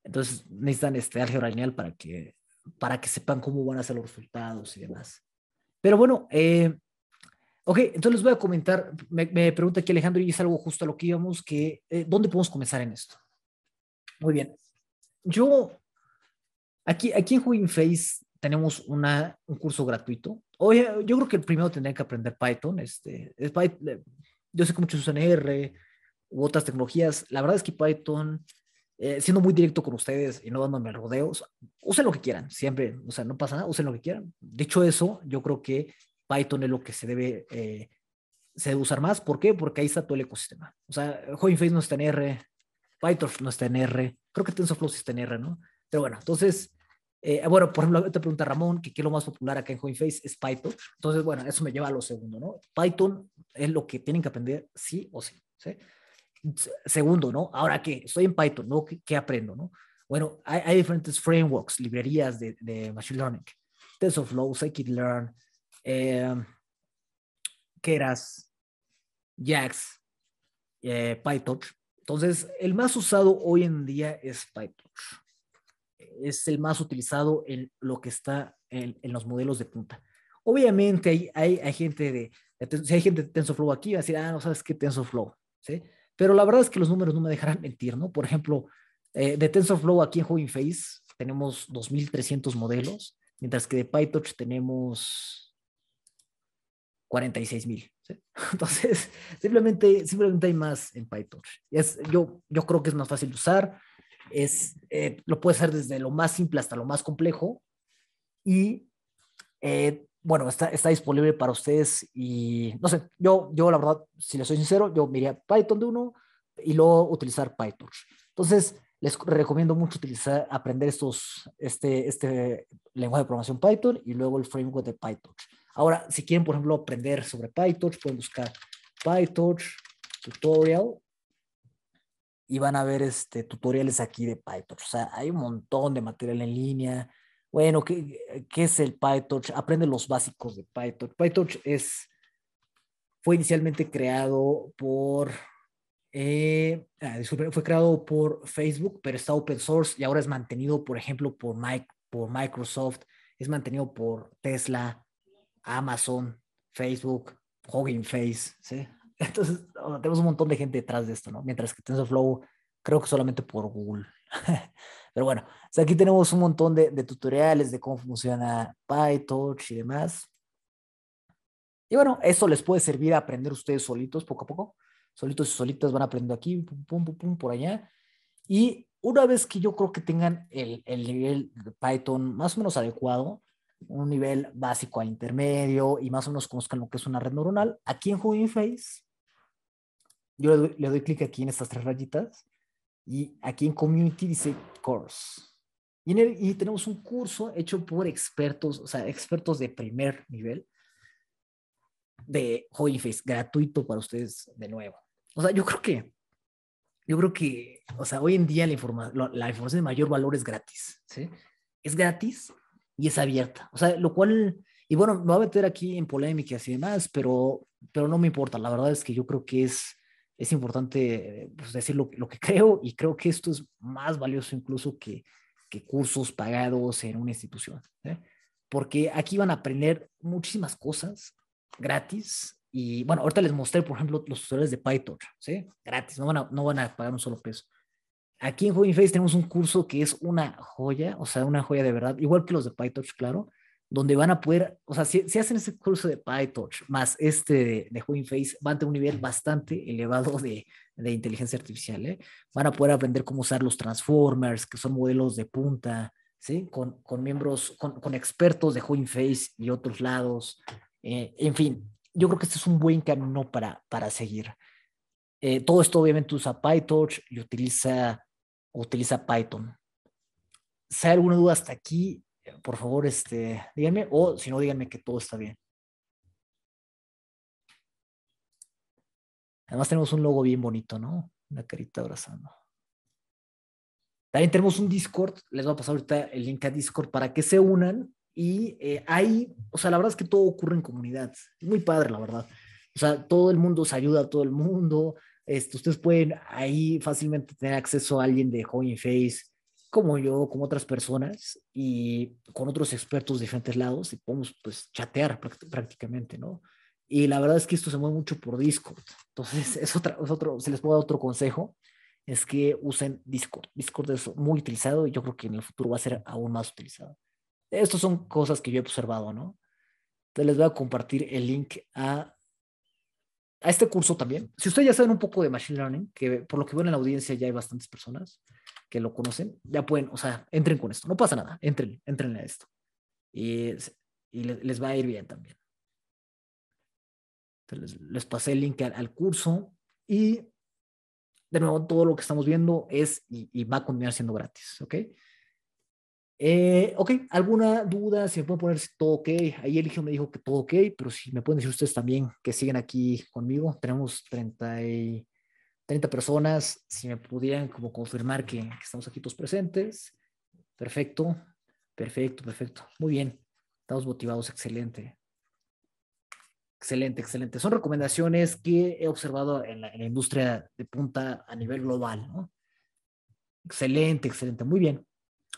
A: Entonces necesitan este álgebra lineal para que, para que sepan cómo van a ser los resultados y demás. Pero bueno, eh, ok, entonces les voy a comentar, me, me, pregunta aquí Alejandro y es algo justo a lo que íbamos, que eh, ¿dónde podemos comenzar en esto? Muy bien. Yo Aquí, aquí en Hugging tenemos una, un curso gratuito. Oye, yo creo que el primero tendrían que aprender Python. Este, Python, eh, yo sé que muchos usan R u otras tecnologías. La verdad es que Python, eh, siendo muy directo con ustedes y no dándome rodeos, usen lo que quieran, siempre. O sea, no pasa nada, usen lo que quieran. Dicho eso, yo creo que Python es lo que se debe, eh, se debe usar más. ¿Por qué? Porque ahí está todo el ecosistema. O sea, Hugging Face no está en R, Python no está en R, creo que TensorFlow sí está en R, ¿no? Pero bueno, entonces, eh, bueno, por ejemplo, te pregunta Ramón que qué es lo más popular acá en CoinFace es Python. Entonces, bueno, eso me lleva a lo segundo, ¿no? Python es lo que tienen que aprender sí o sí, Segundo, ¿no? Ahora que estoy en Python, ¿no? ¿Qué, aprendo, no? Bueno, hay, diferentes frameworks, librerías de, Machine Learning. TensorFlow, Scikit-Learn, Keras, eh, Jax, Python. Eh, PyTorch. Entonces, el más usado hoy en día es PyTorch es el más utilizado en lo que está en, los modelos de punta. Obviamente hay, gente de, hay gente de TensorFlow aquí, va a decir, ah, no sabes qué TensorFlow, ¿sí? Pero la verdad es que los números no me dejarán mentir, ¿no? Por ejemplo, eh, de TensorFlow aquí en Hugging Face tenemos 2.300 modelos, mientras que de PyTorch tenemos 46.000. ¿sí? Entonces, simplemente, simplemente hay más en PyTorch. Es, yo, yo creo que es más fácil de usar, es, eh, lo puede ser desde lo más simple hasta lo más complejo. Y eh, bueno, está, disponible para ustedes y no sé, yo, yo la verdad, si les soy sincero, yo miraría Python de uno y luego utilizar PyTorch. Entonces, les recomiendo mucho utilizar, aprender estos, este, este lenguaje de programación Python y luego el framework de PyTorch. Ahora, si quieren, por ejemplo, aprender sobre PyTorch, pueden buscar PyTorch tutorial y van a ver este, tutoriales aquí de PyTorch. O sea, hay un montón de material en línea. Bueno, ¿qué, qué es el PyTorch? Aprende los básicos de PyTorch. PyTorch es, fue inicialmente creado por, eh, ah, fue creado por Facebook, pero está open source y ahora es mantenido, por ejemplo, por, Mike, por Microsoft, es mantenido por Tesla, Amazon, Facebook, Hugging Face, ¿sí? Entonces, tenemos un montón de gente detrás de esto, ¿no? Mientras que TensorFlow creo que solamente por Google. Pero bueno, aquí tenemos un montón de, tutoriales de cómo funciona PyTorch y demás. Y bueno, eso les puede servir a aprender ustedes solitos poco a poco. Solitos y solitas van aprendiendo aquí, pum, pum, pum, por allá. Y una vez que yo creo que tengan el, el nivel de Python más o menos adecuado, un nivel básico a intermedio y más o menos conozcan lo que es una red neuronal, aquí en Hugging Face yo le doy, clic aquí en estas tres rayitas y aquí en Community dice Course. Y, y tenemos un curso hecho por expertos, o sea, expertos de primer nivel de Holy gratuito para ustedes de nuevo. O sea, yo creo que, yo creo que, o sea, hoy en día la, la, información de mayor valor es gratis, ¿sí? Es gratis y es abierta. O sea, lo cual, y bueno, me voy a meter aquí en polémicas y demás, pero, pero no me importa. La verdad es que yo creo que es es importante pues, decir lo, que creo y creo que esto es más valioso incluso que, cursos pagados en una institución, ¿eh? porque aquí van a aprender muchísimas cosas gratis y bueno, ahorita les mostré, por ejemplo, los tutoriales de Python ¿sí? Gratis, no van a, pagar un solo peso. Aquí en Face tenemos un curso que es una joya, o sea, una joya de verdad, igual que los de PyTorch, claro, donde van a poder, o sea, si, si hacen ese curso de PyTorch más este de, de Hugging Face, van a tener un nivel bastante elevado de, de inteligencia artificial. ¿eh? Van a poder aprender cómo usar los transformers, que son modelos de punta, ¿sí? Con, con miembros, con, expertos de Hugging Face y otros lados. Eh, en fin, yo creo que este es un buen camino para, para seguir. Eh, todo esto obviamente usa PyTorch y utiliza, utiliza Python. Si hay alguna duda hasta aquí, eh, por favor, este, díganme, o si no, díganme que todo está bien. Además tenemos un logo bien bonito, ¿no? Una carita abrazando. También tenemos un Discord, les voy a pasar ahorita el link a Discord para que se unan y eh, ahí, o sea, la verdad es que todo ocurre en comunidad. muy padre, la verdad. O sea, todo el mundo se ayuda a todo el mundo. Este, ustedes pueden ahí fácilmente tener acceso a alguien de Face como yo, como otras personas y con otros expertos de diferentes lados y podemos pues chatear prácticamente, ¿no? Y la verdad es que esto se mueve mucho por Discord. Entonces, es, otro, se si les puedo dar otro consejo, es que usen Discord. Discord es muy utilizado y yo creo que en el futuro va a ser aún más utilizado. Estas son cosas que yo he observado, ¿no? Entonces les voy a compartir el link a a este curso también. Si ustedes ya saben un poco de Machine Learning, que por lo que veo en la audiencia ya hay bastantes personas que lo conocen, ya pueden, o sea, entren con esto, no pasa nada, entren, entren a esto. Y, y les, va a ir bien también. les, pasé el link al, curso y de nuevo todo lo que estamos viendo es y, y va a continuar siendo gratis, ¿ok? Eh, ok, ¿alguna duda? Si me pueden poner todo ok. Ahí el hijo me dijo que todo ok, pero si me pueden decir ustedes también que siguen aquí conmigo. Tenemos 30, 30 personas. Si me pudieran como confirmar que, estamos aquí todos presentes. Perfecto, perfecto, perfecto. Muy bien. Estamos motivados, excelente. Excelente, excelente. Son recomendaciones que he observado en la, industria de punta a nivel global. Excelente, excelente. Muy bien.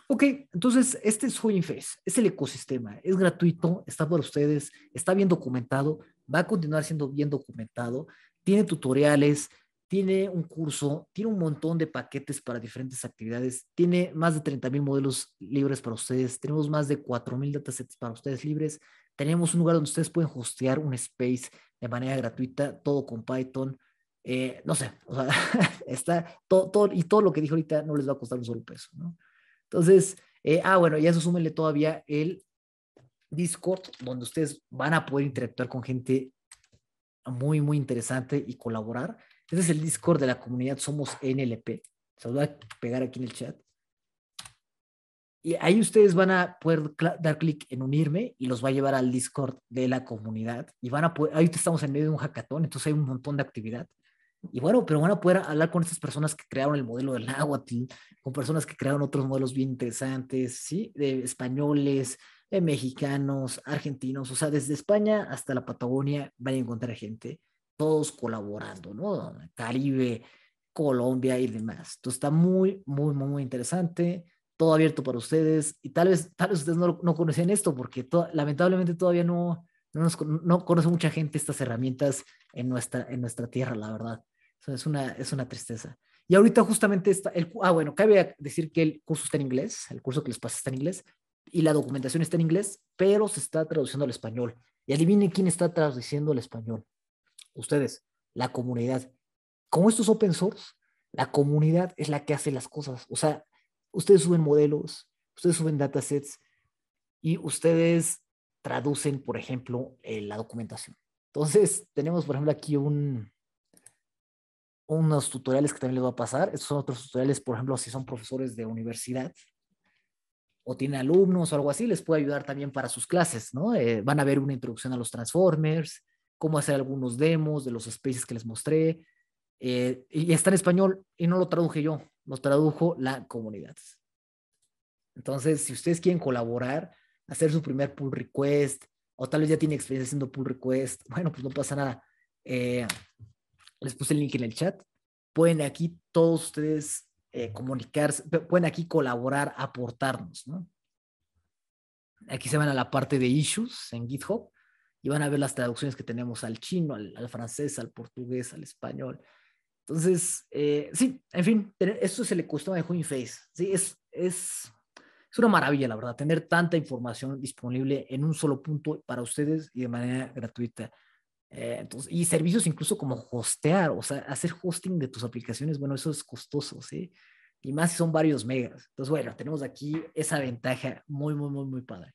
A: Ok, entonces este es Face, es el ecosistema, es gratuito, está para ustedes, está bien documentado, va a continuar siendo bien documentado, tiene tutoriales, tiene un curso, tiene un montón de paquetes para diferentes actividades, tiene más de 30.000 mil modelos libres para ustedes, tenemos más de 4.000 mil datasets para ustedes libres, tenemos un lugar donde ustedes pueden hostear un space de manera gratuita, todo con Python, eh, no sé, o sea, está todo, todo, y todo lo que dije ahorita no les va a costar un solo peso, ¿no? Entonces, eh, ah, bueno, ya eso todavía el Discord, donde ustedes van a poder interactuar con gente muy, muy interesante y colaborar. Este es el Discord de la comunidad Somos NLP. Se los voy a pegar aquí en el chat. Y ahí ustedes van a poder dar clic en unirme y los va a llevar al Discord de la comunidad. Y van a poder, ahorita estamos en medio de un hackathon, entonces hay un montón de actividad. Y bueno, pero van a poder hablar con estas personas que crearon el modelo del agua, con personas que crearon otros modelos bien interesantes, ¿sí? De españoles, de mexicanos, argentinos, o sea, desde España hasta la Patagonia van a encontrar gente, todos colaborando, ¿no? Caribe, Colombia y demás. Entonces está muy, muy, muy, muy interesante, todo abierto para ustedes y tal vez, tal vez ustedes no, no conocen esto porque lamentablemente todavía no, no, nos, no conoce mucha gente estas herramientas en nuestra, en nuestra tierra, la verdad. O sea, es una, es una tristeza. Y ahorita justamente está, el, ah, bueno, cabe decir que el curso está en inglés, el curso que les pasa está en inglés, y la documentación está en inglés, pero se está traduciendo al español. Y adivinen quién está traduciendo al español. Ustedes, la comunidad. Como esto es open source, la comunidad es la que hace las cosas. O sea, ustedes suben modelos, ustedes suben datasets y ustedes traducen, por ejemplo, eh, la documentación. Entonces, tenemos, por ejemplo, aquí un, unos tutoriales que también les va a pasar. Estos son otros tutoriales, por ejemplo, si son profesores de universidad o tienen alumnos o algo así, les puede ayudar también para sus clases, ¿no? Eh, van a ver una introducción a los Transformers, cómo hacer algunos demos de los spaces que les mostré. Eh, y está en español y no lo traduje yo, lo tradujo la comunidad. Entonces, si ustedes quieren colaborar, hacer su primer pull request, o tal vez ya tienen experiencia haciendo pull request, bueno, pues no pasa nada. Eh, les puse el link en el chat. Pueden aquí todos ustedes eh, comunicarse, pueden aquí colaborar, aportarnos, ¿no? Aquí se van a la parte de issues en GitHub y van a ver las traducciones que tenemos al chino, al, francés, al portugués, al español. Entonces, eh, sí, en fin, esto es el ecosistema de Hugging Face. Sí, es, es, es una maravilla, la verdad, tener tanta información disponible en un solo punto para ustedes y de manera gratuita. Eh, y servicios incluso como hostear, o sea, hacer hosting de tus aplicaciones, bueno, eso es costoso, ¿sí? Y más si son varios megas. Entonces, bueno, tenemos aquí esa ventaja muy, muy, muy, muy padre.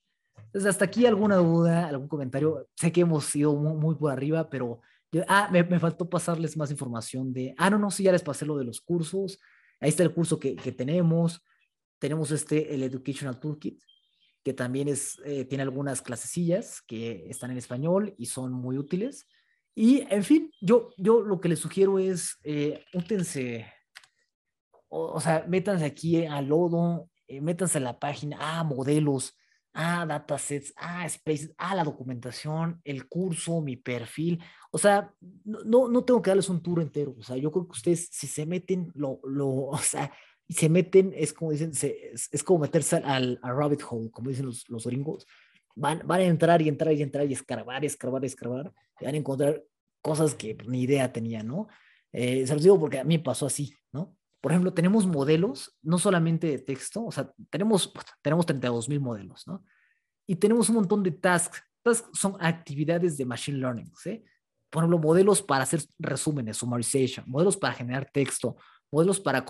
A: Entonces, hasta aquí alguna duda, algún comentario. Sé que hemos ido muy, muy por arriba, pero ah, me, me, faltó pasarles más información de, ah, no, no, sí, ya les pasé lo de los cursos. Ahí está el curso que, que tenemos. Tenemos este, el Educational Toolkit, que también es, eh, tiene algunas clasecillas que están en español y son muy útiles. Y, en fin, yo, yo lo que les sugiero es, eh, útense, o, sea, métanse aquí a Lodo, eh, métanse a la página, a ah, modelos, a ah, datasets, a ah, spaces, a ah, la documentación, el curso, mi perfil. O sea, no, no tengo que darles un tour entero. O sea, yo creo que ustedes, si se meten, lo, lo, o sea, y se meten, es como dicen, es, como meterse al, rabbit hole, como dicen los, los gringos. Van, van a entrar y entrar y entrar y escarbar y escarbar y escarbar. Y van a encontrar cosas que ni idea tenía, ¿no? Eh, se los digo porque a mí pasó así, ¿no? Por ejemplo, tenemos modelos, no solamente de texto, o sea, tenemos, tenemos 32 mil modelos, ¿no? Y tenemos un montón de tasks. Tasks son actividades de Machine Learning, ¿sí? Por ejemplo, modelos para hacer resúmenes, summarization, modelos para generar texto, modelos para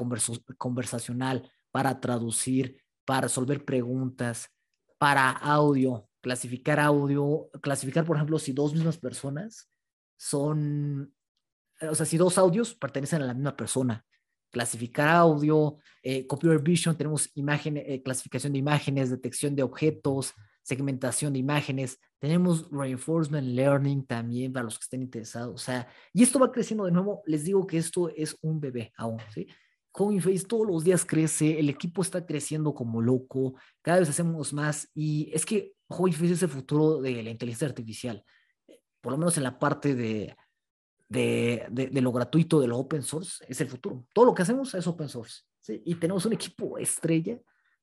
A: conversacional, para traducir, para resolver preguntas, para audio, clasificar audio, clasificar, por ejemplo, si dos mismas personas son, o sea, si dos audios pertenecen a la misma persona, clasificar audio, eh, computer vision, tenemos imagen, eh, clasificación de imágenes, detección de objetos, segmentación de imágenes, tenemos reinforcement learning también para los que estén interesados, o sea, y esto va creciendo de nuevo, les digo que esto es un bebé aún, ¿sí? Coinface todos los días crece, el equipo está creciendo como loco, cada vez hacemos más y es que Coinface es el futuro de la inteligencia artificial, por lo menos en la parte de, de, de, de lo gratuito, de lo open source, es el futuro. Todo lo que hacemos es open source ¿sí? y tenemos un equipo estrella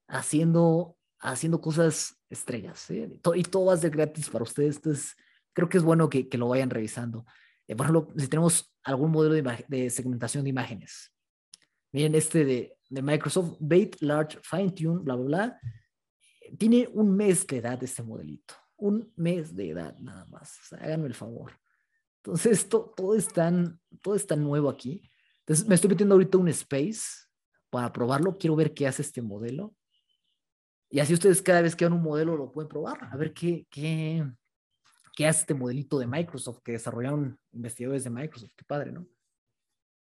A: haciendo haciendo cosas estrellas. ¿eh? Y, todo, va a ser gratis para ustedes. Entonces, creo que es bueno que, lo vayan revisando. Eh, por ejemplo, si tenemos algún modelo de, segmentación de imágenes. Miren, este de, Microsoft, Bait Large Fine Tune, bla, bla, bla. Tiene un mes de edad este modelito. Un mes de edad nada más. háganme el favor. Entonces, todo, es todo es tan nuevo aquí. Entonces, me estoy metiendo ahorita un space para probarlo. Quiero ver qué hace este modelo. Y así ustedes cada vez que dan un modelo lo pueden probar, a ver qué, qué, qué hace este modelito de Microsoft que desarrollaron investigadores de Microsoft. Qué padre, ¿no?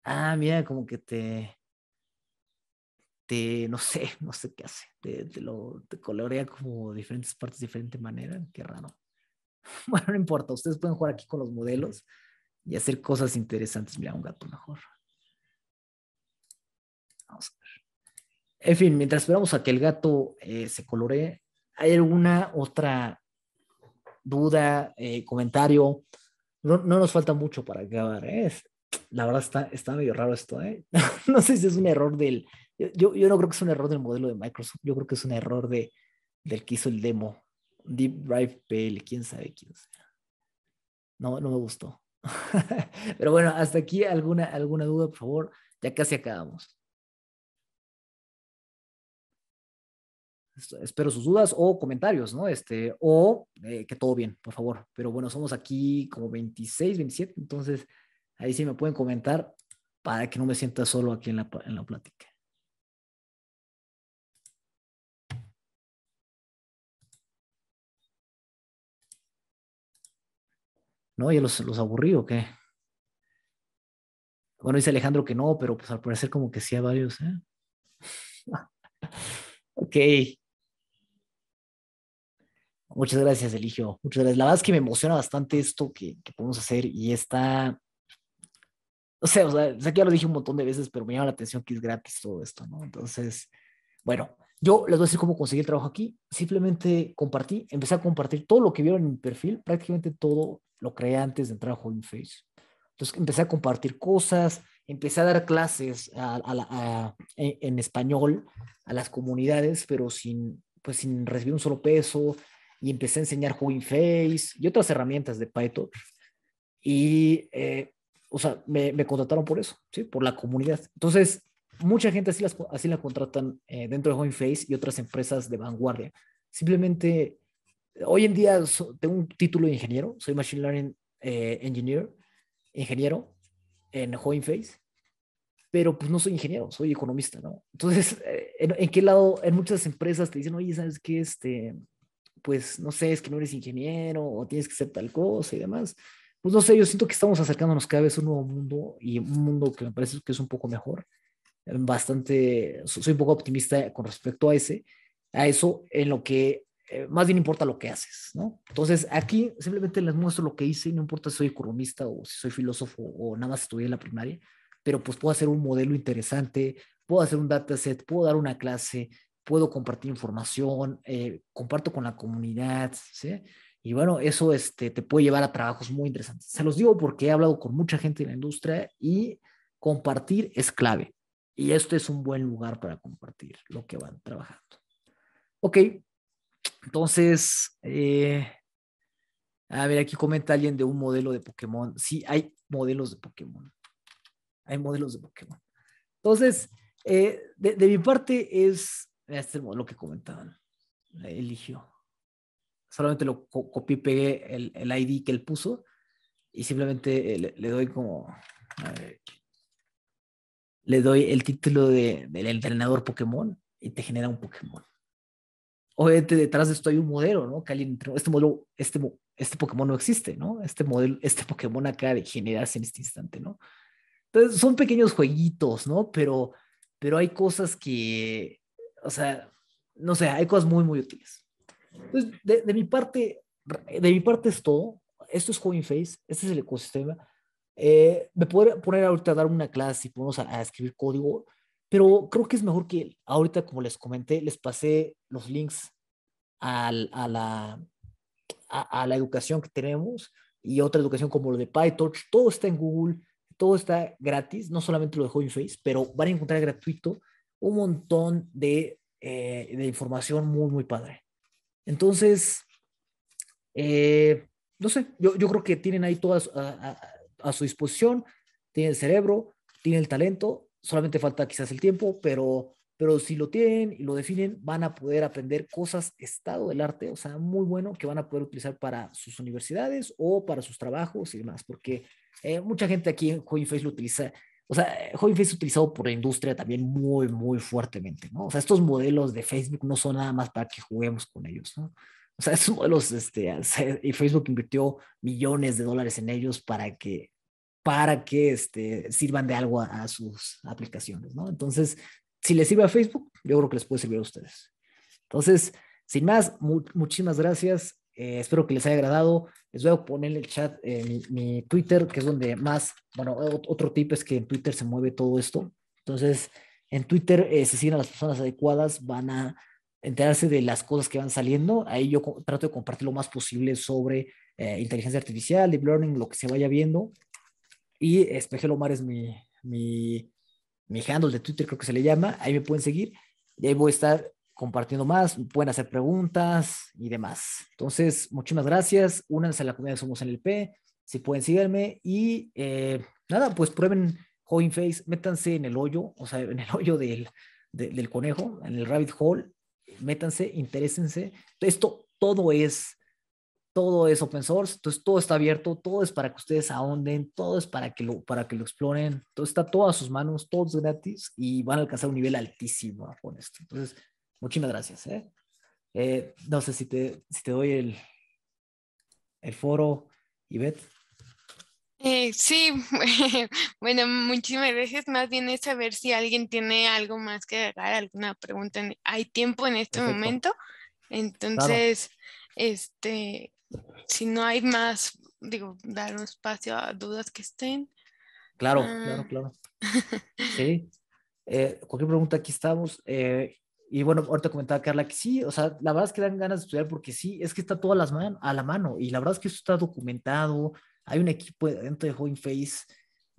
A: Ah, mira, como que te, te, no sé, no sé qué hace, te, lo te colorea como diferentes partes de diferente manera, qué raro. Bueno, no importa, ustedes pueden jugar aquí con los modelos y hacer cosas interesantes. Mira, un gato mejor. Vamos a ver. En fin, mientras esperamos a que el gato eh, se coloree, ¿hay alguna otra duda, eh, comentario? No, nos falta mucho para acabar. ¿eh? La verdad está, está medio raro esto. no sé si es un error del... Yo, yo, no creo que es un error del modelo de Microsoft. Yo creo que es un error de, del que hizo el demo. Deep Drive PL, quién sabe quién sea. No, no me gustó. Pero bueno, hasta aquí alguna, alguna duda, por favor. Ya casi acabamos. espero sus dudas o comentarios, ¿no? Este, o eh, que todo bien, por favor. Pero bueno, somos aquí como 26, 27, entonces ahí sí me pueden comentar para que no me sienta solo aquí en la, plática. ¿No? ¿Ya los, los aburrí o qué? Bueno, dice Alejandro que no, pero pues al parecer como que sí hay varios, ¿eh? ok. Muchas gracias, Eligio. Muchas gracias. La verdad es que me emociona bastante esto que, que podemos hacer y está... O sea, o sea, ya lo dije un montón de veces, pero me llama la atención que es gratis todo esto, ¿no? Entonces, bueno, yo les voy a decir cómo conseguí el trabajo aquí. Simplemente compartí, empecé a compartir todo lo que vieron en mi perfil, prácticamente todo lo creé antes de entrar a Home Face. Entonces empecé a compartir cosas, empecé a dar clases e, en español a las comunidades, pero sin, pues, sin recibir un solo peso, y empecé a enseñar Hugging Face y otras herramientas de Python. Y, eh, o sea, me, contrataron por eso, ¿sí? Por la comunidad. Entonces, mucha gente así, las, así la contratan eh, dentro de Hugging Face y otras empresas de vanguardia. Simplemente, hoy en día tengo un título de ingeniero, soy Machine Learning eh, Engineer, ingeniero en Hugging Face. Pero pues no soy ingeniero, soy economista, ¿no? Entonces, ¿en, ¿en, qué lado? En muchas empresas te dicen, oye, ¿sabes qué? Este, pues no sé, es que no eres ingeniero o tienes que ser tal cosa y demás. Pues no sé, yo siento que estamos acercándonos cada vez a un nuevo mundo y un mundo que me parece que es un poco mejor. Eh, bastante, soy un poco optimista con respecto a ese, a eso, en lo que eh, más bien importa lo que haces, ¿no? Entonces, aquí simplemente les muestro lo que hice, no importa si soy economista o si soy filósofo o nada más estudié en la primaria, pero pues puedo hacer un modelo interesante, puedo hacer un dataset, puedo dar una clase, puedo compartir información, eh, comparto con la comunidad, ¿sí? Y bueno, eso este, te puede llevar a trabajos muy interesantes. Se los digo porque he hablado con mucha gente de la industria y compartir es clave. Y esto es un buen lugar para compartir lo que van trabajando. Ok, entonces, eh, a ver, aquí comenta alguien de un modelo de Pokémon. Sí, hay modelos de Pokémon. Hay modelos de Pokémon. Entonces, eh, de, mi parte es este es modelo que comentaban. Eligió. Solamente lo copié y pegué el, ID que él puso y simplemente eh, le, doy como. le doy el título del entrenador Pokémon y te genera un Pokémon. Obviamente detrás de esto hay un modelo, ¿no? Este modelo, este, este, Pokémon no existe, ¿no? Este modelo, este Pokémon acaba de generarse en este instante, ¿no? Entonces son pequeños jueguitos, ¿no? Pero, pero hay cosas que, o sea, no sé, hay cosas muy, muy útiles. Entonces, de, mi parte, de mi parte es todo. Esto es Home Face, este es el ecosistema. Eh, me podría poner ahorita a dar una clase y ponernos a, escribir código, pero creo que es mejor que ahorita, como les comenté, les pasé los links a, la, educación que tenemos y otra educación como lo de PyTorch. Todo está en Google, todo está gratis, no solamente lo de Home Face, pero van a encontrar gratuito un montón eh, de, información muy, muy padre. Entonces, eh, no sé, yo, creo que tienen ahí todas a, a, a, su disposición, tienen el cerebro, tienen el talento, solamente falta quizás el tiempo, pero, pero si lo tienen y lo definen, van a poder aprender cosas estado del arte, o sea, muy bueno, que van a poder utilizar para sus universidades o para sus trabajos y demás, porque eh, mucha gente aquí en CoinFace lo utiliza o sea, Facebook es utilizado por la industria también muy, muy fuertemente, ¿no? O sea, estos modelos de Facebook no son nada más para que juguemos con ellos, ¿no? O sea, estos modelos, este, y Facebook invirtió millones de dólares en ellos para que, para que este, sirvan de algo a, sus aplicaciones, ¿no? Entonces, si les sirve a Facebook, yo creo que les puede servir a ustedes. Entonces, sin más, muchísimas gracias. Eh, espero que les haya agradado. Les voy a poner en el chat eh, mi, Twitter, que es donde más, bueno, otro tip es que en Twitter se mueve todo esto. Entonces, en Twitter, eh, se siguen a las personas adecuadas, van a enterarse de las cosas que van saliendo. Ahí yo trato de compartir lo más posible sobre inteligencia artificial, deep learning, lo que se vaya viendo. Y Espejel Omar es mi, mi, mi handle de Twitter, creo que se le llama. Ahí me pueden seguir. Y ahí voy a estar compartiendo más, pueden hacer preguntas y demás. Entonces, muchísimas gracias. Únanse a la comunidad en Somos P. Si pueden, síganme. Y eh, nada, pues prueben Coin Face, métanse en el hoyo, o sea, en el hoyo del, del conejo, en el rabbit hole. Métanse, interésense. Esto todo es, todo es open source, entonces todo está abierto, todo es para que ustedes ahonden, todo es para que lo, para que lo exploren. Entonces está todo a sus manos, todo es gratis y van a alcanzar un nivel altísimo con esto. Entonces, Muchísimas gracias. ¿eh? Eh, no sé si te, si te doy el, el foro, Ivette. Eh, sí, bueno, muchísimas gracias. Más bien es saber si alguien tiene algo más que agregar, alguna pregunta. Hay tiempo en este momento, entonces, este, si no hay más, digo, dar un espacio a dudas que estén.
B: Claro, ah. claro, claro.
A: sí. Eh, cualquier pregunta, aquí estamos. Eh, y bueno, ahorita comentaba Carla que sí, o sea, la verdad es que dan ganas de estudiar porque sí, es que está todo a, las a la mano y la verdad es que eso está documentado. Hay un equipo dentro de Home Face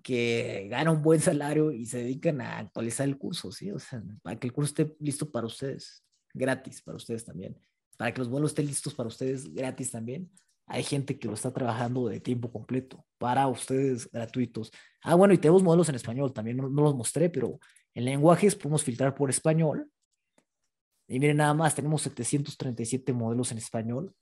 A: que gana un buen salario y se dedican a actualizar el curso, ¿sí? O sea, para que el curso esté listo para ustedes, gratis para ustedes también, para que los modelos estén listos para ustedes, gratis también. Hay gente que lo está trabajando de tiempo completo, para ustedes gratuitos. Ah, bueno, y tenemos modelos en español, también no, no los mostré, pero en lenguajes podemos filtrar por español y miren, nada más tenemos 737 modelos en español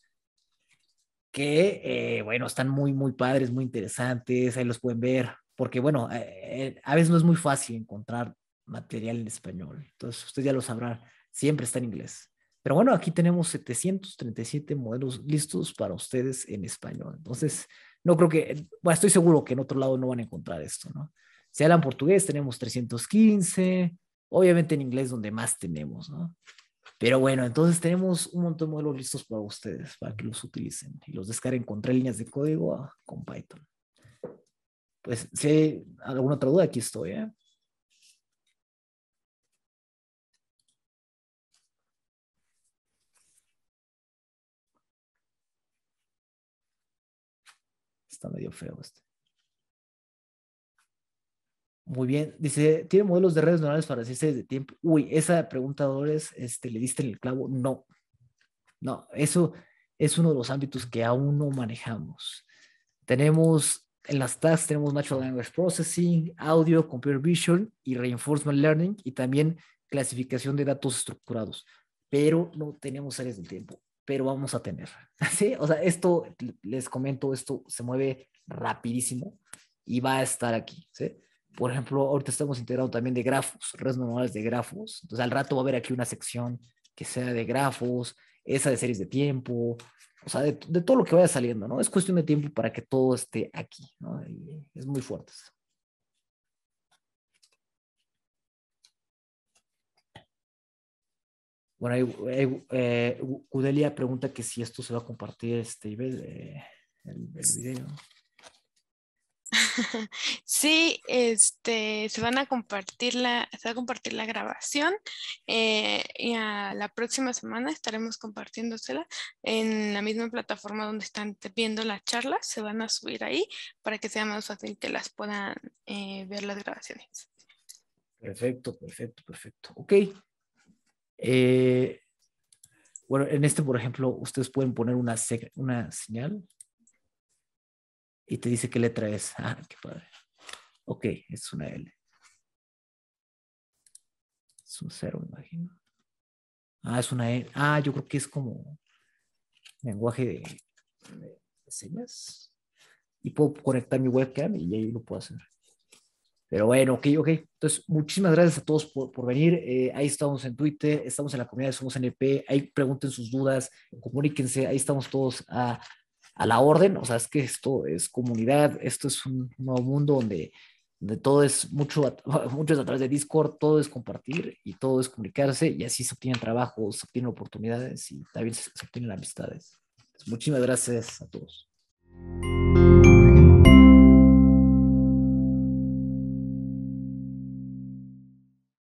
A: que, eh, bueno, están muy, muy padres, muy interesantes, ahí los pueden ver, porque, bueno, eh, a veces no es muy fácil encontrar material en español, entonces ustedes ya lo sabrán, siempre está en inglés. Pero bueno, aquí tenemos 737 modelos listos para ustedes en español. Entonces, no creo que, bueno, estoy seguro que en otro lado no van a encontrar esto, ¿no? Si hablan portugués, tenemos 315, obviamente en inglés donde más tenemos, ¿no? Pero bueno, entonces tenemos un montón de modelos listos para ustedes, para que los utilicen y los descarguen con tres líneas de código con Python. Pues si hay alguna otra duda, aquí estoy. ¿eh? Está medio feo este. Muy bien. Dice, ¿tiene modelos de redes neuronales para series de tiempo? Uy, esa pregunta, Dolores, este, ¿le diste en el clavo? No. No, eso es uno de los ámbitos que aún no manejamos. Tenemos en las TAS, tenemos Natural Language Processing, Audio, Computer Vision y Reinforcement Learning y también clasificación de datos estructurados. Pero no tenemos áreas de tiempo, pero vamos a tener. ¿Sí? O sea, esto, les comento, esto se mueve rapidísimo y va a estar aquí. ¿sí? por ejemplo, ahorita estamos integrando también de grafos, redes neuronales de grafos. Entonces, al rato va a haber aquí una sección que sea de grafos, esa de series de tiempo, o sea, de, todo lo que vaya saliendo, ¿no? Es cuestión de tiempo para que todo esté aquí, ¿no? es muy fuerte Bueno, Cudelia eh, Udelia pregunta que si esto se va a compartir, este, eh, el, el video. Sí, este, se van a compartir la, va a compartir la grabación eh, y la próxima semana estaremos compartiéndosela en la misma plataforma donde están viendo las charlas, se van a subir ahí para que sea más fácil que las puedan eh, ver las grabaciones. Perfecto, perfecto, perfecto. Ok. Eh, bueno, en este, por ejemplo, ustedes pueden poner una, una señal y te dice qué letra es. Ah, qué padre. Ok, es una L. Es un cero, imagino. Ah, es una L. E. Ah, yo creo que es como lenguaje de, señas. Y puedo conectar mi webcam y ahí lo puedo hacer. Pero bueno, ok, ok. Entonces, muchísimas gracias a todos por, por venir. Eh, ahí estamos en Twitter, estamos en la comunidad de Somos NP. Ahí pregunten sus dudas, comuníquense. Ahí estamos todos a, a la orden, o sea, es que esto es comunidad, esto es un nuevo mundo donde, todo es mucho, mucho a través de Discord, todo es compartir y todo es comunicarse y así se obtienen trabajos, se obtienen oportunidades y también se, obtienen amistades. muchísimas gracias a todos.